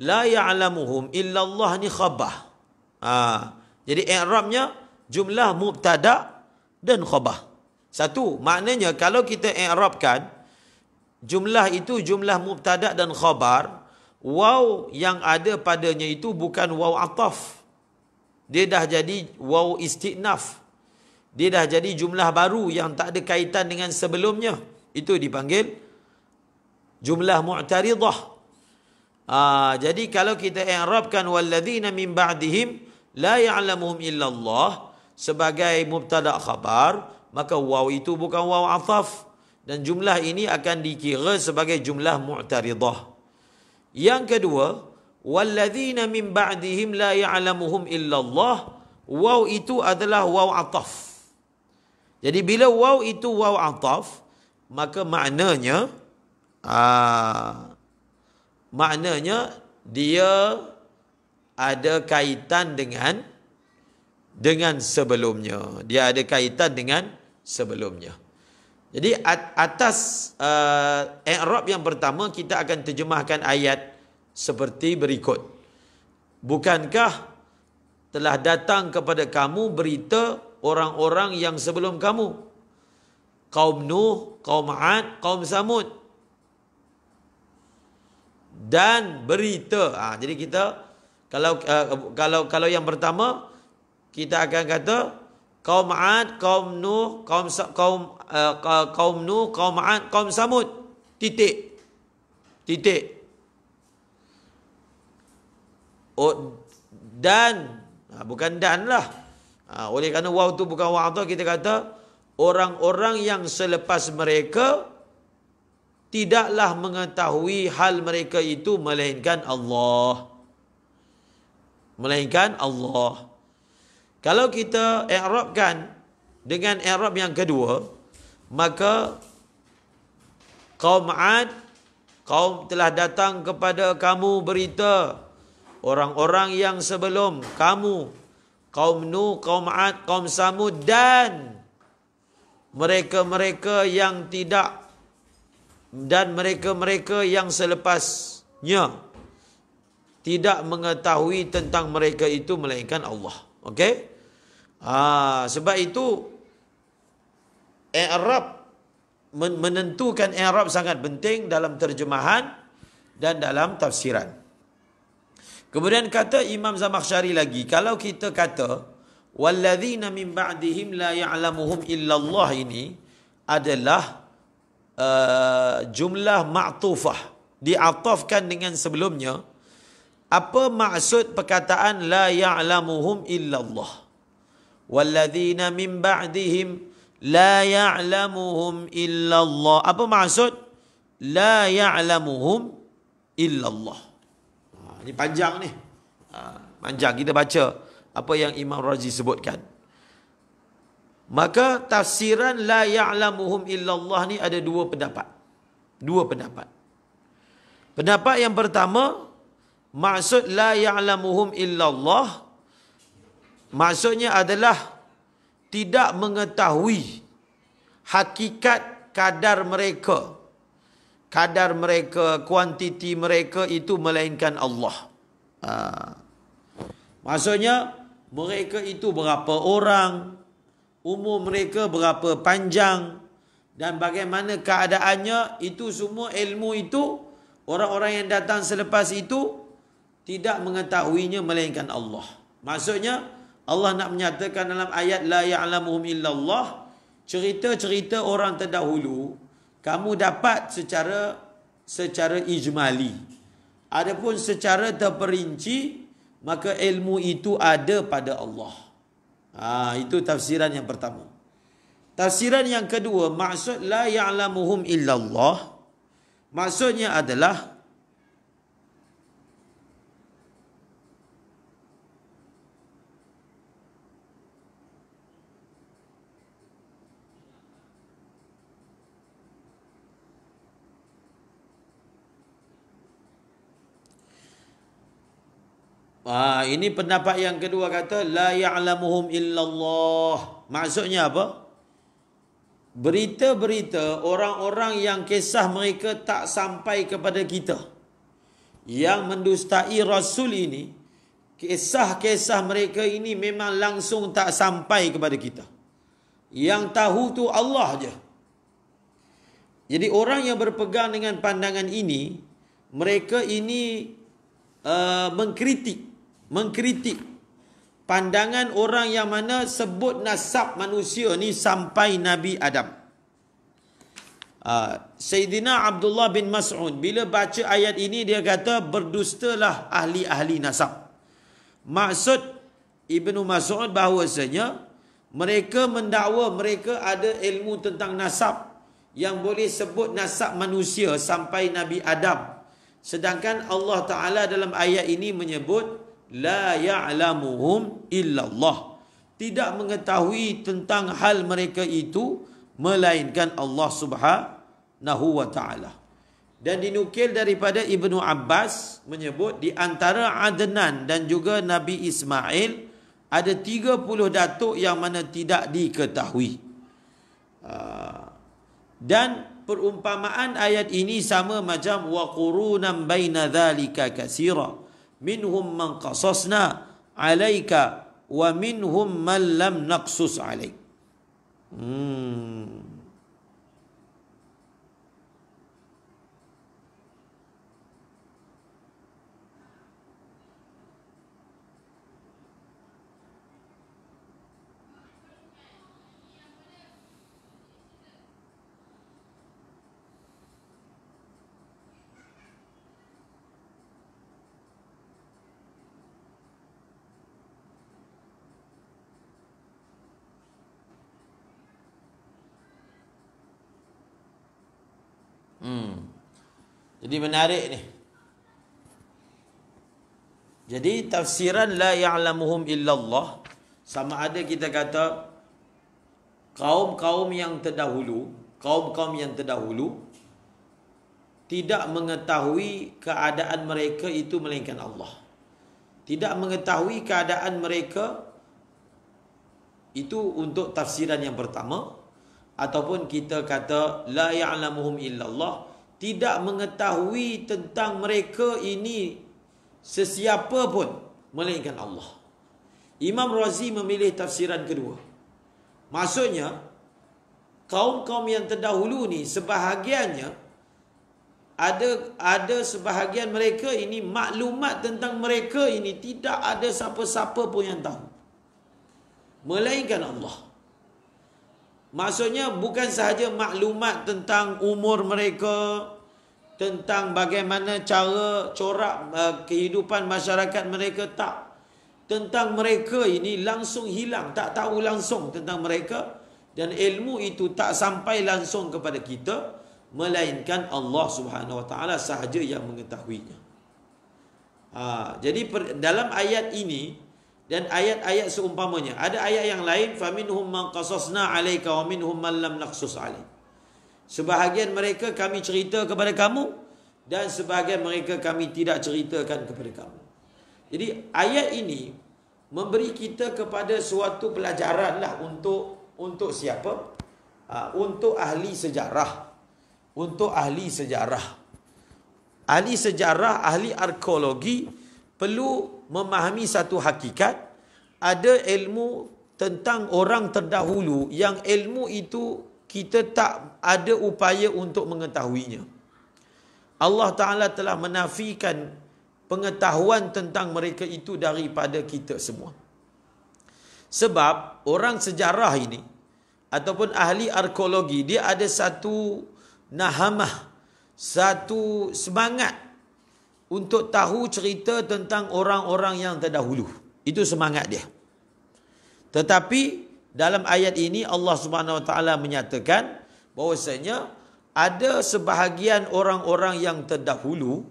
la ya'lamuhum illa Allah ni khabah. Ha. Jadi i'rabnya jumlah mubtada dan khabah. Satu, maknanya kalau kita i'rabkan jumlah itu jumlah mubtada dan khabar, waw yang ada padanya itu bukan waw ataf. Dia dah jadi waw istiqnaf. Dia dah jadi jumlah baru yang tak ada kaitan dengan sebelumnya. Itu dipanggil jumlah mu'taridah. Aa, ah, jadi kalau kita i'rabkan walladzina min ba'dihim la ya'lamuhum illallah sebagai mubtada khabar maka waw itu bukan waw ataf dan jumlah ini akan dikira sebagai jumlah mu'taridah. Yang kedua, walladzina min ba'dihim la ya'lamuhum illallah. Waw itu adalah waw ataf. Jadi bila waw itu waw ataf, maka maknanya aa, ah, maknanya dia ada kaitan dengan dengan sebelumnya. Dia ada kaitan dengan sebelumnya. Jadi atas uh, Arab yang pertama kita akan terjemahkan ayat seperti berikut. Bukankah telah datang kepada kamu berita orang-orang yang sebelum kamu? Kaum Nuh, kaum Ad, kaum Samud. Dan berita. Ha, jadi kita kalau uh, kalau kalau yang pertama kita akan kata kaum Ad, kaum Nuh, kaum kaum uh, kaum nu kaum ad kaum samud titik titik oh, dan ha, bukan dan lah ha, oleh kerana waw tu bukan waw tu kita kata orang-orang yang selepas mereka tidaklah mengetahui hal mereka itu melainkan Allah melainkan Allah kalau kita i'rabkan dengan i'rab yang kedua maka kaum Ad kaum telah datang kepada kamu berita orang-orang yang sebelum kamu kaum Nu kaum Ad kaum Samud dan mereka-mereka yang tidak dan mereka-mereka yang selepasnya tidak mengetahui tentang mereka itu melainkan Allah. Okey? Ah, sebab itu i'rab menentukan i'rab sangat penting dalam terjemahan dan dalam tafsiran kemudian kata imam zamakhsyari lagi kalau kita kata walladzina min ba'dihim la ya'lamuhum illallah ini adalah uh, jumlah ma'tufah diatafkan dengan sebelumnya apa maksud perkataan la ya'lamuhum illallah walladzina min ba'dihim la ya'lamuhum illallah. Apa maksud? La ya'lamuhum illallah. ini ha, panjang ni. Ha, panjang. Kita baca apa yang Imam Razi sebutkan. Maka tafsiran la ya'lamuhum illallah ni ada dua pendapat. Dua pendapat. Pendapat yang pertama, maksud la ya'lamuhum illallah, maksudnya adalah tidak mengetahui hakikat kadar mereka kadar mereka kuantiti mereka itu melainkan Allah ha. maksudnya mereka itu berapa orang umur mereka berapa panjang dan bagaimana keadaannya itu semua ilmu itu orang-orang yang datang selepas itu tidak mengetahuinya melainkan Allah maksudnya Allah nak menyatakan dalam ayat la ya'lamuhum illallah cerita-cerita orang terdahulu kamu dapat secara secara ijmali adapun secara terperinci maka ilmu itu ada pada Allah ha, itu tafsiran yang pertama tafsiran yang kedua maksud la ya'lamuhum illallah maksudnya adalah Ah ini pendapat yang kedua kata la ya'lamuhum illallah. Maksudnya apa? Berita-berita orang-orang yang kisah mereka tak sampai kepada kita. Yang mendustai rasul ini, kisah-kisah mereka ini memang langsung tak sampai kepada kita. Yang tahu tu Allah je. Jadi orang yang berpegang dengan pandangan ini, mereka ini uh, mengkritik mengkritik pandangan orang yang mana sebut nasab manusia ni sampai Nabi Adam. Uh, Sayyidina Abdullah bin Mas'ud bila baca ayat ini dia kata berdustalah ahli-ahli nasab. Maksud Ibnu Mas'ud bahawasanya mereka mendakwa mereka ada ilmu tentang nasab yang boleh sebut nasab manusia sampai Nabi Adam. Sedangkan Allah Ta'ala dalam ayat ini menyebut la ya'lamuhum illallah tidak mengetahui tentang hal mereka itu melainkan Allah Subhanahu wa taala dan dinukil daripada Ibnu Abbas menyebut di antara Adnan dan juga Nabi Ismail ada 30 datuk yang mana tidak diketahui. Ah, dan perumpamaan ayat ini sama macam wa qurunan baina dhalika kasira. منهم من قصصنا عليك ومنهم من لم نقصص عليك hmm. Hmm. Jadi menarik ni. Jadi tafsiran la ya'lamuhum illallah sama ada kita kata kaum-kaum yang terdahulu, kaum-kaum yang terdahulu tidak mengetahui keadaan mereka itu melainkan Allah. Tidak mengetahui keadaan mereka itu untuk tafsiran yang pertama ataupun kita kata la ya'lamuhum illallah tidak mengetahui tentang mereka ini sesiapa pun melainkan Allah. Imam Razi memilih tafsiran kedua. Maksudnya kaum-kaum yang terdahulu ni sebahagiannya ada ada sebahagian mereka ini maklumat tentang mereka ini tidak ada siapa-siapa pun yang tahu. Melainkan Allah. Maksudnya bukan sahaja maklumat tentang umur mereka tentang bagaimana cara corak uh, kehidupan masyarakat mereka tak tentang mereka ini langsung hilang tak tahu langsung tentang mereka dan ilmu itu tak sampai langsung kepada kita melainkan Allah Subhanahu Wa Taala sahaja yang mengetahuinya. Ha, jadi per, dalam ayat ini dan ayat-ayat seumpamanya. Ada ayat yang lain, faminhum man qasasna alayka wa minhum man lam naqsus alayk. Sebahagian mereka kami cerita kepada kamu dan sebahagian mereka kami tidak ceritakan kepada kamu. Jadi ayat ini memberi kita kepada suatu pelajaran lah untuk untuk siapa? Ha, untuk ahli sejarah. Untuk ahli sejarah. Ahli sejarah, ahli arkeologi, perlu memahami satu hakikat ada ilmu tentang orang terdahulu yang ilmu itu kita tak ada upaya untuk mengetahuinya Allah taala telah menafikan pengetahuan tentang mereka itu daripada kita semua sebab orang sejarah ini ataupun ahli arkeologi dia ada satu nahamah satu semangat untuk tahu cerita tentang orang-orang yang terdahulu. Itu semangat dia. Tetapi dalam ayat ini Allah Subhanahu Wa Taala menyatakan bahawasanya ada sebahagian orang-orang yang terdahulu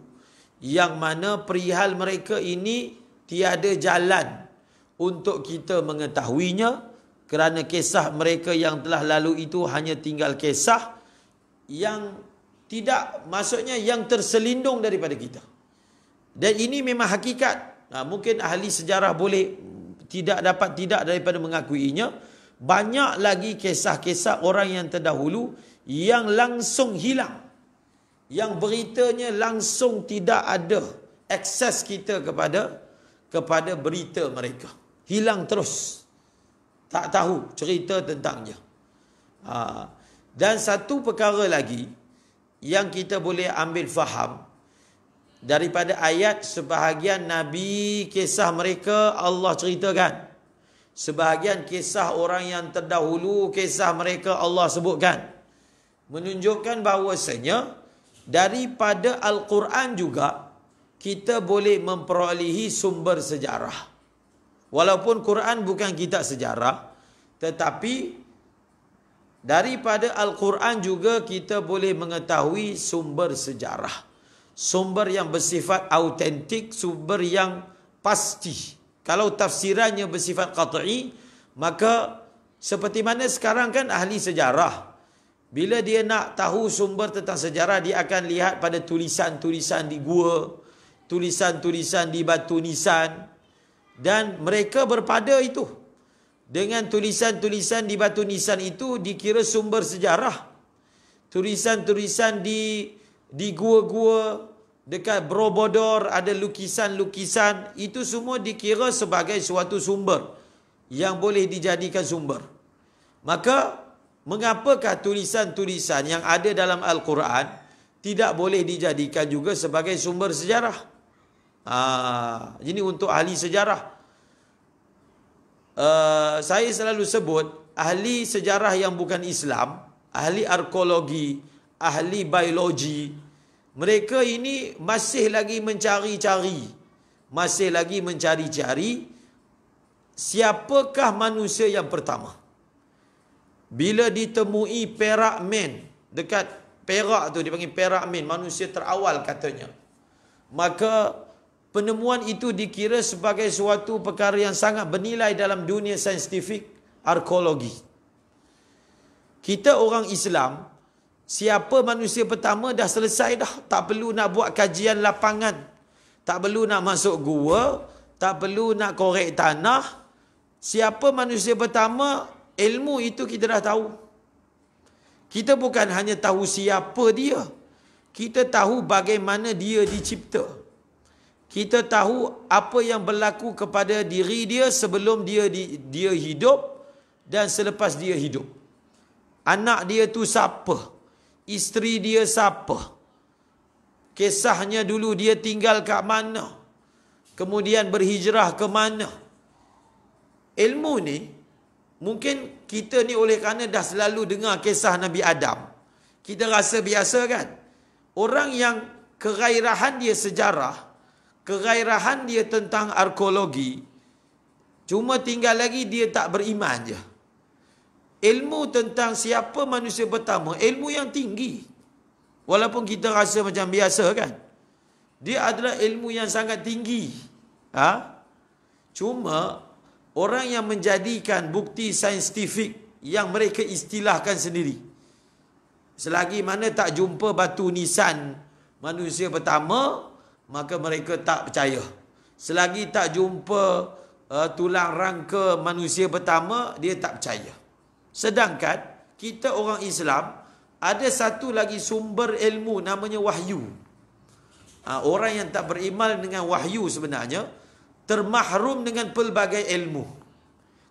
yang mana perihal mereka ini tiada jalan untuk kita mengetahuinya kerana kisah mereka yang telah lalu itu hanya tinggal kisah yang tidak maksudnya yang terselindung daripada kita. Dan ini memang hakikat. Ha, mungkin ahli sejarah boleh tidak dapat tidak daripada mengakuinya. Banyak lagi kisah-kisah orang yang terdahulu yang langsung hilang. Yang beritanya langsung tidak ada akses kita kepada kepada berita mereka. Hilang terus. Tak tahu cerita tentangnya. Ha, dan satu perkara lagi yang kita boleh ambil faham daripada ayat sebahagian nabi kisah mereka Allah ceritakan sebahagian kisah orang yang terdahulu kisah mereka Allah sebutkan menunjukkan bahawasanya daripada al-Quran juga kita boleh memperolehi sumber sejarah walaupun Quran bukan kitab sejarah tetapi daripada al-Quran juga kita boleh mengetahui sumber sejarah sumber yang bersifat autentik, sumber yang pasti. Kalau tafsirannya bersifat qat'i, maka seperti mana sekarang kan ahli sejarah bila dia nak tahu sumber tentang sejarah dia akan lihat pada tulisan-tulisan di gua, tulisan-tulisan di batu nisan dan mereka berpada itu. Dengan tulisan-tulisan di batu nisan itu dikira sumber sejarah. Tulisan-tulisan di di gua-gua dekat Brobodor ada lukisan-lukisan itu semua dikira sebagai suatu sumber yang boleh dijadikan sumber maka mengapakah tulisan-tulisan yang ada dalam al-Quran tidak boleh dijadikan juga sebagai sumber sejarah ah ini untuk ahli sejarah uh, saya selalu sebut ahli sejarah yang bukan Islam ahli arkeologi ahli biologi mereka ini masih lagi mencari-cari. Masih lagi mencari-cari. Siapakah manusia yang pertama? Bila ditemui Perak Man. Dekat Perak tu dipanggil Perak Man. Manusia terawal katanya. Maka penemuan itu dikira sebagai suatu perkara yang sangat bernilai dalam dunia saintifik arkeologi. Kita orang Islam Siapa manusia pertama dah selesai dah. Tak perlu nak buat kajian lapangan. Tak perlu nak masuk gua. Tak perlu nak korek tanah. Siapa manusia pertama, ilmu itu kita dah tahu. Kita bukan hanya tahu siapa dia. Kita tahu bagaimana dia dicipta. Kita tahu apa yang berlaku kepada diri dia sebelum dia dia hidup dan selepas dia hidup. Anak dia tu siapa? Isteri dia siapa? Kisahnya dulu dia tinggal kat mana? Kemudian berhijrah ke mana? Ilmu ni mungkin kita ni oleh kerana dah selalu dengar kisah Nabi Adam. Kita rasa biasa kan? Orang yang kegairahan dia sejarah, kegairahan dia tentang arkeologi, cuma tinggal lagi dia tak beriman je. Ilmu tentang siapa manusia pertama, ilmu yang tinggi. Walaupun kita rasa macam biasa kan. Dia adalah ilmu yang sangat tinggi. Ha? Cuma orang yang menjadikan bukti saintifik yang mereka istilahkan sendiri. Selagi mana tak jumpa batu nisan manusia pertama, maka mereka tak percaya. Selagi tak jumpa uh, tulang rangka manusia pertama, dia tak percaya. Sedangkan kita orang Islam ada satu lagi sumber ilmu namanya wahyu. Ha, orang yang tak beriman dengan wahyu sebenarnya termahrum dengan pelbagai ilmu.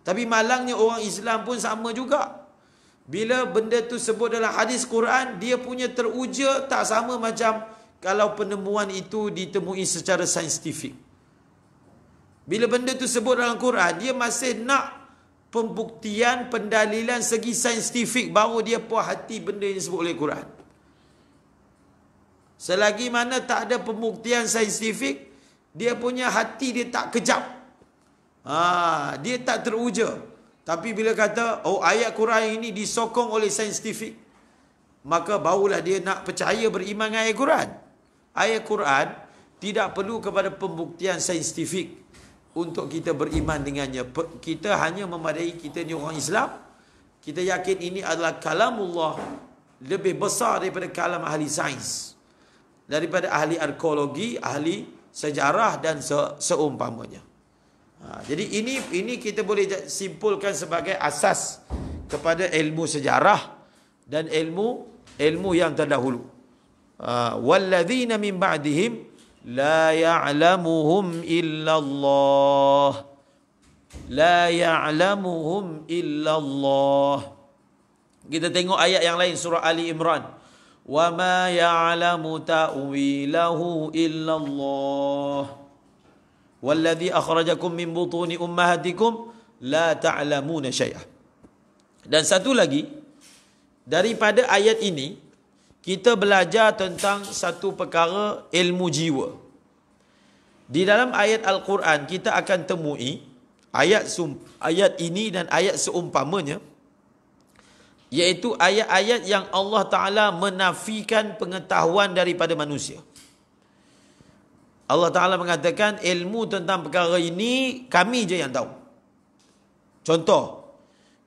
Tapi malangnya orang Islam pun sama juga. Bila benda tu sebut dalam hadis Quran, dia punya teruja tak sama macam kalau penemuan itu ditemui secara saintifik. Bila benda tu sebut dalam Quran, dia masih nak pembuktian pendalilan segi saintifik bahawa dia puas hati benda yang disebut oleh Quran. Selagi mana tak ada pembuktian saintifik, dia punya hati dia tak kejap. Ha, dia tak teruja. Tapi bila kata, oh ayat Quran ini disokong oleh saintifik, maka barulah dia nak percaya beriman dengan ayat Quran. Ayat Quran tidak perlu kepada pembuktian saintifik untuk kita beriman dengannya. Kita hanya memadai kita ni orang Islam. Kita yakin ini adalah Allah lebih besar daripada kalam ahli sains. Daripada ahli arkeologi, ahli sejarah dan se seumpamanya. Ha, jadi ini ini kita boleh simpulkan sebagai asas kepada ilmu sejarah dan ilmu ilmu yang terdahulu. Uh, والذين من بعدهم لا يعلمهم إلا الله لا يعلمهم إلا الله kita tengok ayat yang lain surah Ali Imran وما يعلم تأويله إلا الله والذي أخرجكم من بطون أمهاتكم لا تعلمون شيئا dan satu lagi daripada ayat ini kita belajar tentang satu perkara ilmu jiwa. Di dalam ayat Al-Quran kita akan temui ayat sum, ayat ini dan ayat seumpamanya iaitu ayat-ayat yang Allah Taala menafikan pengetahuan daripada manusia. Allah Taala mengatakan ilmu tentang perkara ini kami je yang tahu. Contoh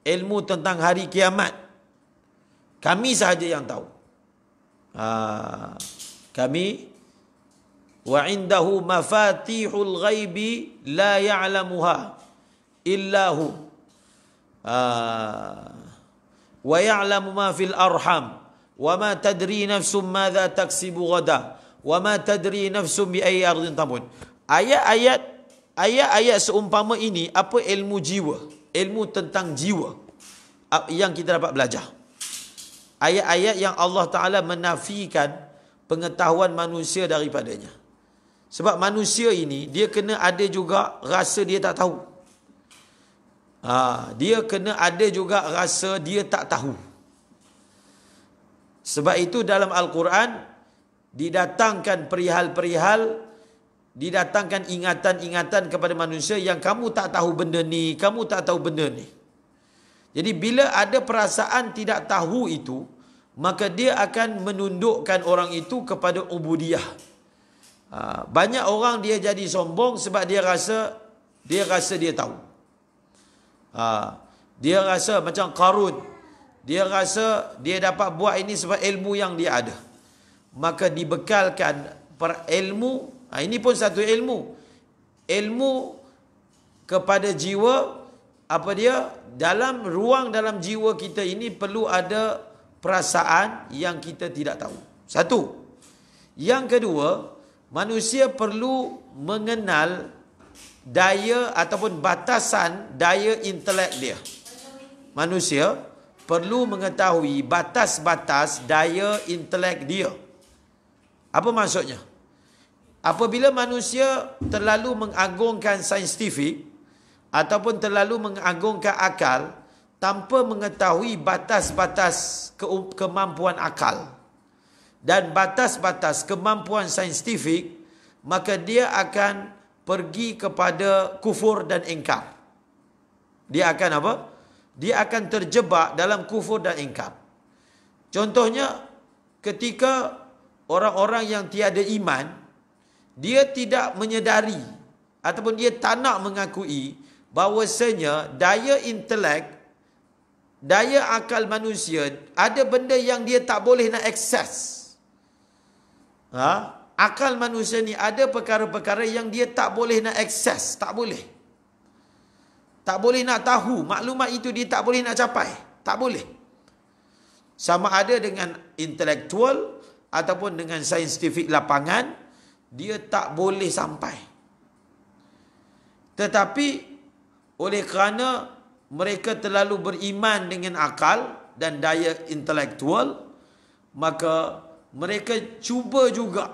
ilmu tentang hari kiamat kami sahaja yang tahu. Ha, kami wa indahu mafatihul ghaibi la ya'lamuha illa hu. Ha, wa ya'lamu ma fil arham wa ma tadri nafsum madza taksibu ghada wa ma tadri nafsum bi ayyi ardhin tamut. Ayat-ayat ayat-ayat seumpama ini apa ilmu jiwa? Ilmu tentang jiwa yang kita dapat belajar ayat-ayat yang Allah Ta'ala menafikan pengetahuan manusia daripadanya. Sebab manusia ini, dia kena ada juga rasa dia tak tahu. Ha, dia kena ada juga rasa dia tak tahu. Sebab itu dalam Al-Quran, didatangkan perihal-perihal, didatangkan ingatan-ingatan kepada manusia yang kamu tak tahu benda ni, kamu tak tahu benda ni. Jadi bila ada perasaan tidak tahu itu, maka dia akan menundukkan orang itu kepada ubudiyah. Ha, banyak orang dia jadi sombong sebab dia rasa dia rasa dia tahu. Ha, dia rasa macam karun. Dia rasa dia dapat buat ini sebab ilmu yang dia ada. Maka dibekalkan per ilmu. Ha, ini pun satu ilmu. Ilmu kepada jiwa apa dia dalam ruang dalam jiwa kita ini perlu ada perasaan yang kita tidak tahu. Satu. Yang kedua, manusia perlu mengenal daya ataupun batasan daya intelek dia. Manusia perlu mengetahui batas-batas daya intelek dia. Apa maksudnya? Apabila manusia terlalu mengagungkan saintifik, ataupun terlalu mengagungkan akal tanpa mengetahui batas-batas ke- kemampuan akal dan batas-batas kemampuan saintifik maka dia akan pergi kepada kufur dan ingkar dia akan apa dia akan terjebak dalam kufur dan ingkar contohnya ketika orang-orang yang tiada iman dia tidak menyedari ataupun dia tak nak mengakui bahawasanya daya intelek daya akal manusia ada benda yang dia tak boleh nak akses ha? akal manusia ni ada perkara-perkara yang dia tak boleh nak akses tak boleh tak boleh nak tahu maklumat itu dia tak boleh nak capai tak boleh sama ada dengan intelektual ataupun dengan saintifik lapangan dia tak boleh sampai tetapi oleh kerana mereka terlalu beriman dengan akal dan daya intelektual, maka mereka cuba juga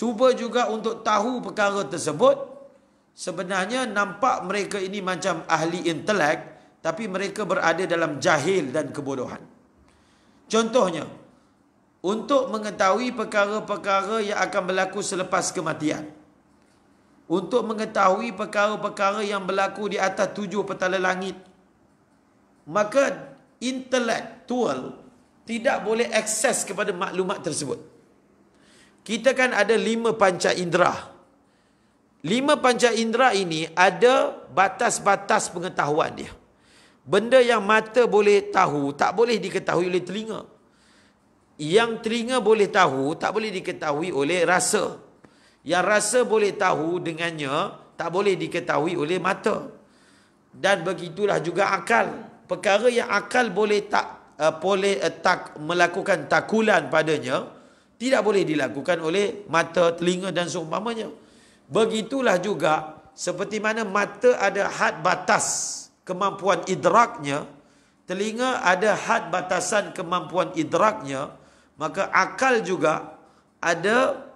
cuba juga untuk tahu perkara tersebut. Sebenarnya nampak mereka ini macam ahli intelek tapi mereka berada dalam jahil dan kebodohan. Contohnya, untuk mengetahui perkara-perkara yang akan berlaku selepas kematian untuk mengetahui perkara-perkara yang berlaku di atas tujuh petala langit. Maka intelektual tidak boleh akses kepada maklumat tersebut. Kita kan ada lima panca indera. Lima panca indera ini ada batas-batas pengetahuan dia. Benda yang mata boleh tahu tak boleh diketahui oleh telinga. Yang telinga boleh tahu tak boleh diketahui oleh rasa. Yang rasa boleh tahu dengannya tak boleh diketahui oleh mata. Dan begitulah juga akal. Perkara yang akal boleh tak uh, boleh uh, tak melakukan takulan padanya tidak boleh dilakukan oleh mata, telinga dan seumpamanya. Begitulah juga seperti mana mata ada had batas kemampuan idraknya, telinga ada had batasan kemampuan idraknya, maka akal juga ada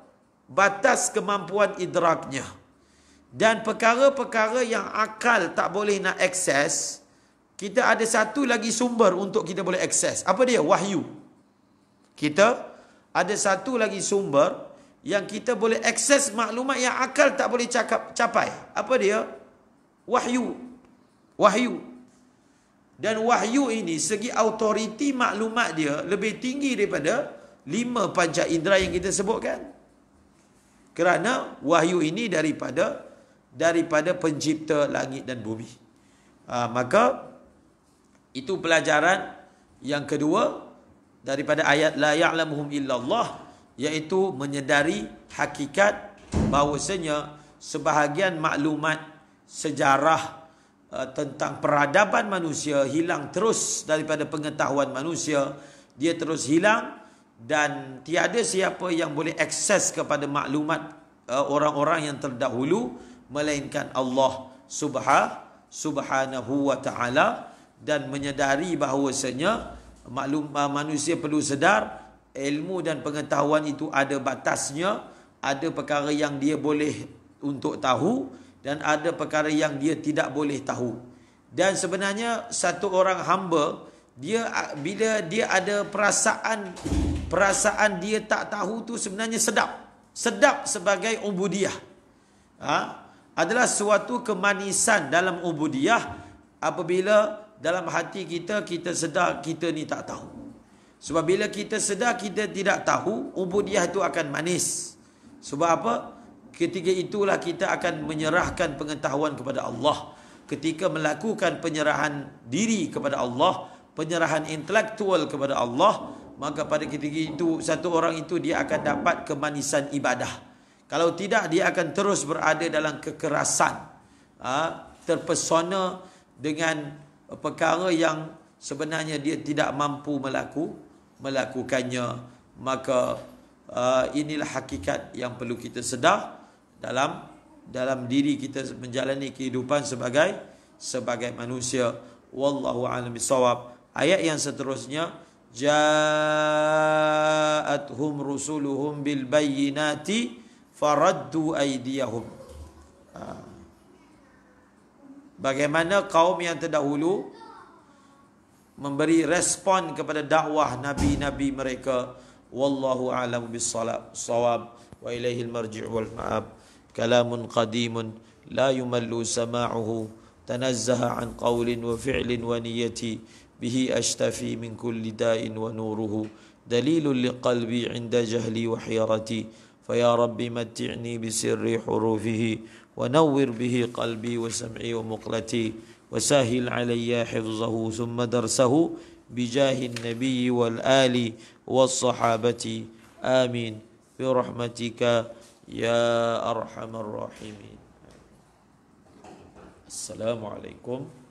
batas kemampuan idraknya dan perkara-perkara yang akal tak boleh nak akses kita ada satu lagi sumber untuk kita boleh akses apa dia wahyu kita ada satu lagi sumber yang kita boleh akses maklumat yang akal tak boleh cakap capai apa dia wahyu wahyu dan wahyu ini segi autoriti maklumat dia lebih tinggi daripada lima panca indera yang kita sebutkan kerana wahyu ini daripada daripada pencipta langit dan bumi ha, maka itu pelajaran yang kedua daripada ayat la ya'lamuhum illallah iaitu menyedari hakikat bahawasanya sebahagian maklumat sejarah uh, tentang peradaban manusia hilang terus daripada pengetahuan manusia dia terus hilang dan tiada siapa yang boleh akses kepada maklumat uh, orang-orang uh, yang terdahulu melainkan Allah Subhanahu Subhanahu wa taala dan menyedari bahawasanya maklum uh, manusia perlu sedar ilmu dan pengetahuan itu ada batasnya ada perkara yang dia boleh untuk tahu dan ada perkara yang dia tidak boleh tahu dan sebenarnya satu orang hamba dia bila dia ada perasaan perasaan dia tak tahu tu sebenarnya sedap. Sedap sebagai ubudiah. Ha? Adalah suatu kemanisan dalam ubudiah apabila dalam hati kita, kita sedar kita ni tak tahu. Sebab bila kita sedar kita tidak tahu, ubudiah itu akan manis. Sebab apa? Ketika itulah kita akan menyerahkan pengetahuan kepada Allah. Ketika melakukan penyerahan diri kepada Allah, penyerahan intelektual kepada Allah, maka pada ketika itu satu orang itu dia akan dapat kemanisan ibadah. Kalau tidak dia akan terus berada dalam kekerasan. Ha? terpesona dengan perkara yang sebenarnya dia tidak mampu melaku melakukannya. Maka ha, inilah hakikat yang perlu kita sedar dalam dalam diri kita menjalani kehidupan sebagai sebagai manusia. Wallahu a'lam bishawab. Ayat yang seterusnya Ja'athum rusuluhum bil bayyinati faraddu aidiyahum. Ha. Bagaimana kaum yang terdahulu memberi respon kepada dakwah nabi-nabi mereka wallahu alam a'lamu salam, sawab wa ilaihi almarji' wal ma'ab kalamun qadimun la yumallu sama'uhu tanazzaha an qawlin wa fi'lin wa niyyati به أشتفي من كل داء ونوره دليل لقلبي عند جهلي وحيرتي فيا رب متعني بسر حروفه ونور به قلبي وسمعي ومقلتي وسهل علي حفظه ثم درسه بجاه النبي والآل والصحابة آمين برحمتك يا أرحم الراحمين السلام عليكم